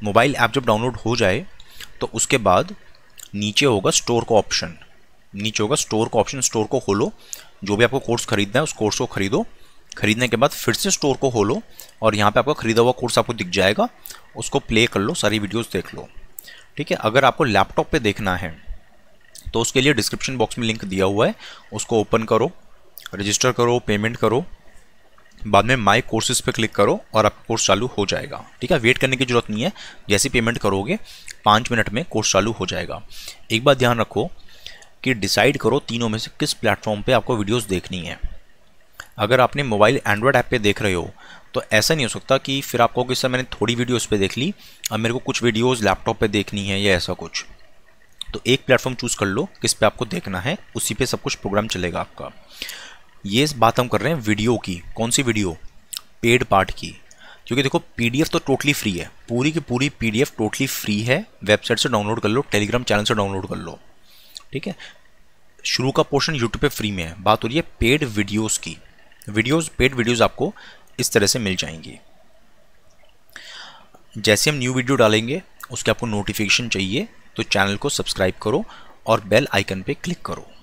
mobile app जब डाउनलोड हो जाए तो उसके बाद नीचे होगा स्टोर का ऑप्शन नीचे होगा स्टोर का ऑप्शन स्टोर को खोलो जो भी आपको कोर्स खरीदना है उस कोर्स को खरीदो खरीदने के बाद फिर से स्टोर को खोलो और यहाँ पे आपका खरीदा हुआ कोर्स आपको दिख जाएगा उसको प्ले कर लो सारी वीडियोस देख लो ठीक है अगर आपको लैपटॉप पे देखना है तो उसके लिए डिस्क्रिप्शन बॉक्स में लिंक दिया हुआ है उसको ओपन करो रजिस्टर करो पेमेंट करो बाद में माई कोर्सेज पर क्लिक करो और आपका कोर्स चालू हो जाएगा ठीक है वेट करने की जरूरत नहीं है जैसे पेमेंट करोगे पाँच मिनट में कोर्स चालू हो जाएगा एक बात ध्यान रखो कि डिसाइड करो तीनों में से किस प्लेटफॉर्म पे आपको वीडियोस देखनी है अगर आपने मोबाइल एंड्रॉयड ऐप पे देख रहे हो तो ऐसा नहीं हो सकता कि फिर आपको कि सर मैंने थोड़ी वीडियोस पे देख ली अब मेरे को कुछ वीडियोस लैपटॉप पे देखनी है या ऐसा कुछ तो एक प्लेटफॉर्म चूज़ कर लो किस पे आपको देखना है उसी पर सब कुछ प्रोग्राम चलेगा आपका ये बात हम कर रहे हैं वीडियो की कौन सी वीडियो पेड पार्ट की क्योंकि देखो पीडीएफ तो टोटली फ्री है पूरी की पूरी पीडीएफ टोटली फ्री है वेबसाइट से डाउनलोड कर लो टेलीग्राम चैनल से डाउनलोड कर लो ठीक है शुरू का पोर्शन यूट्यूब पे फ्री में है बात हो रही है पेड वीडियोस की वीडियोस पेड वीडियोस आपको इस तरह से मिल जाएंगी जैसे हम न्यू वीडियो डालेंगे उसके आपको नोटिफिकेशन चाहिए तो चैनल को सब्सक्राइब करो और बेल आइकन पे क्लिक करो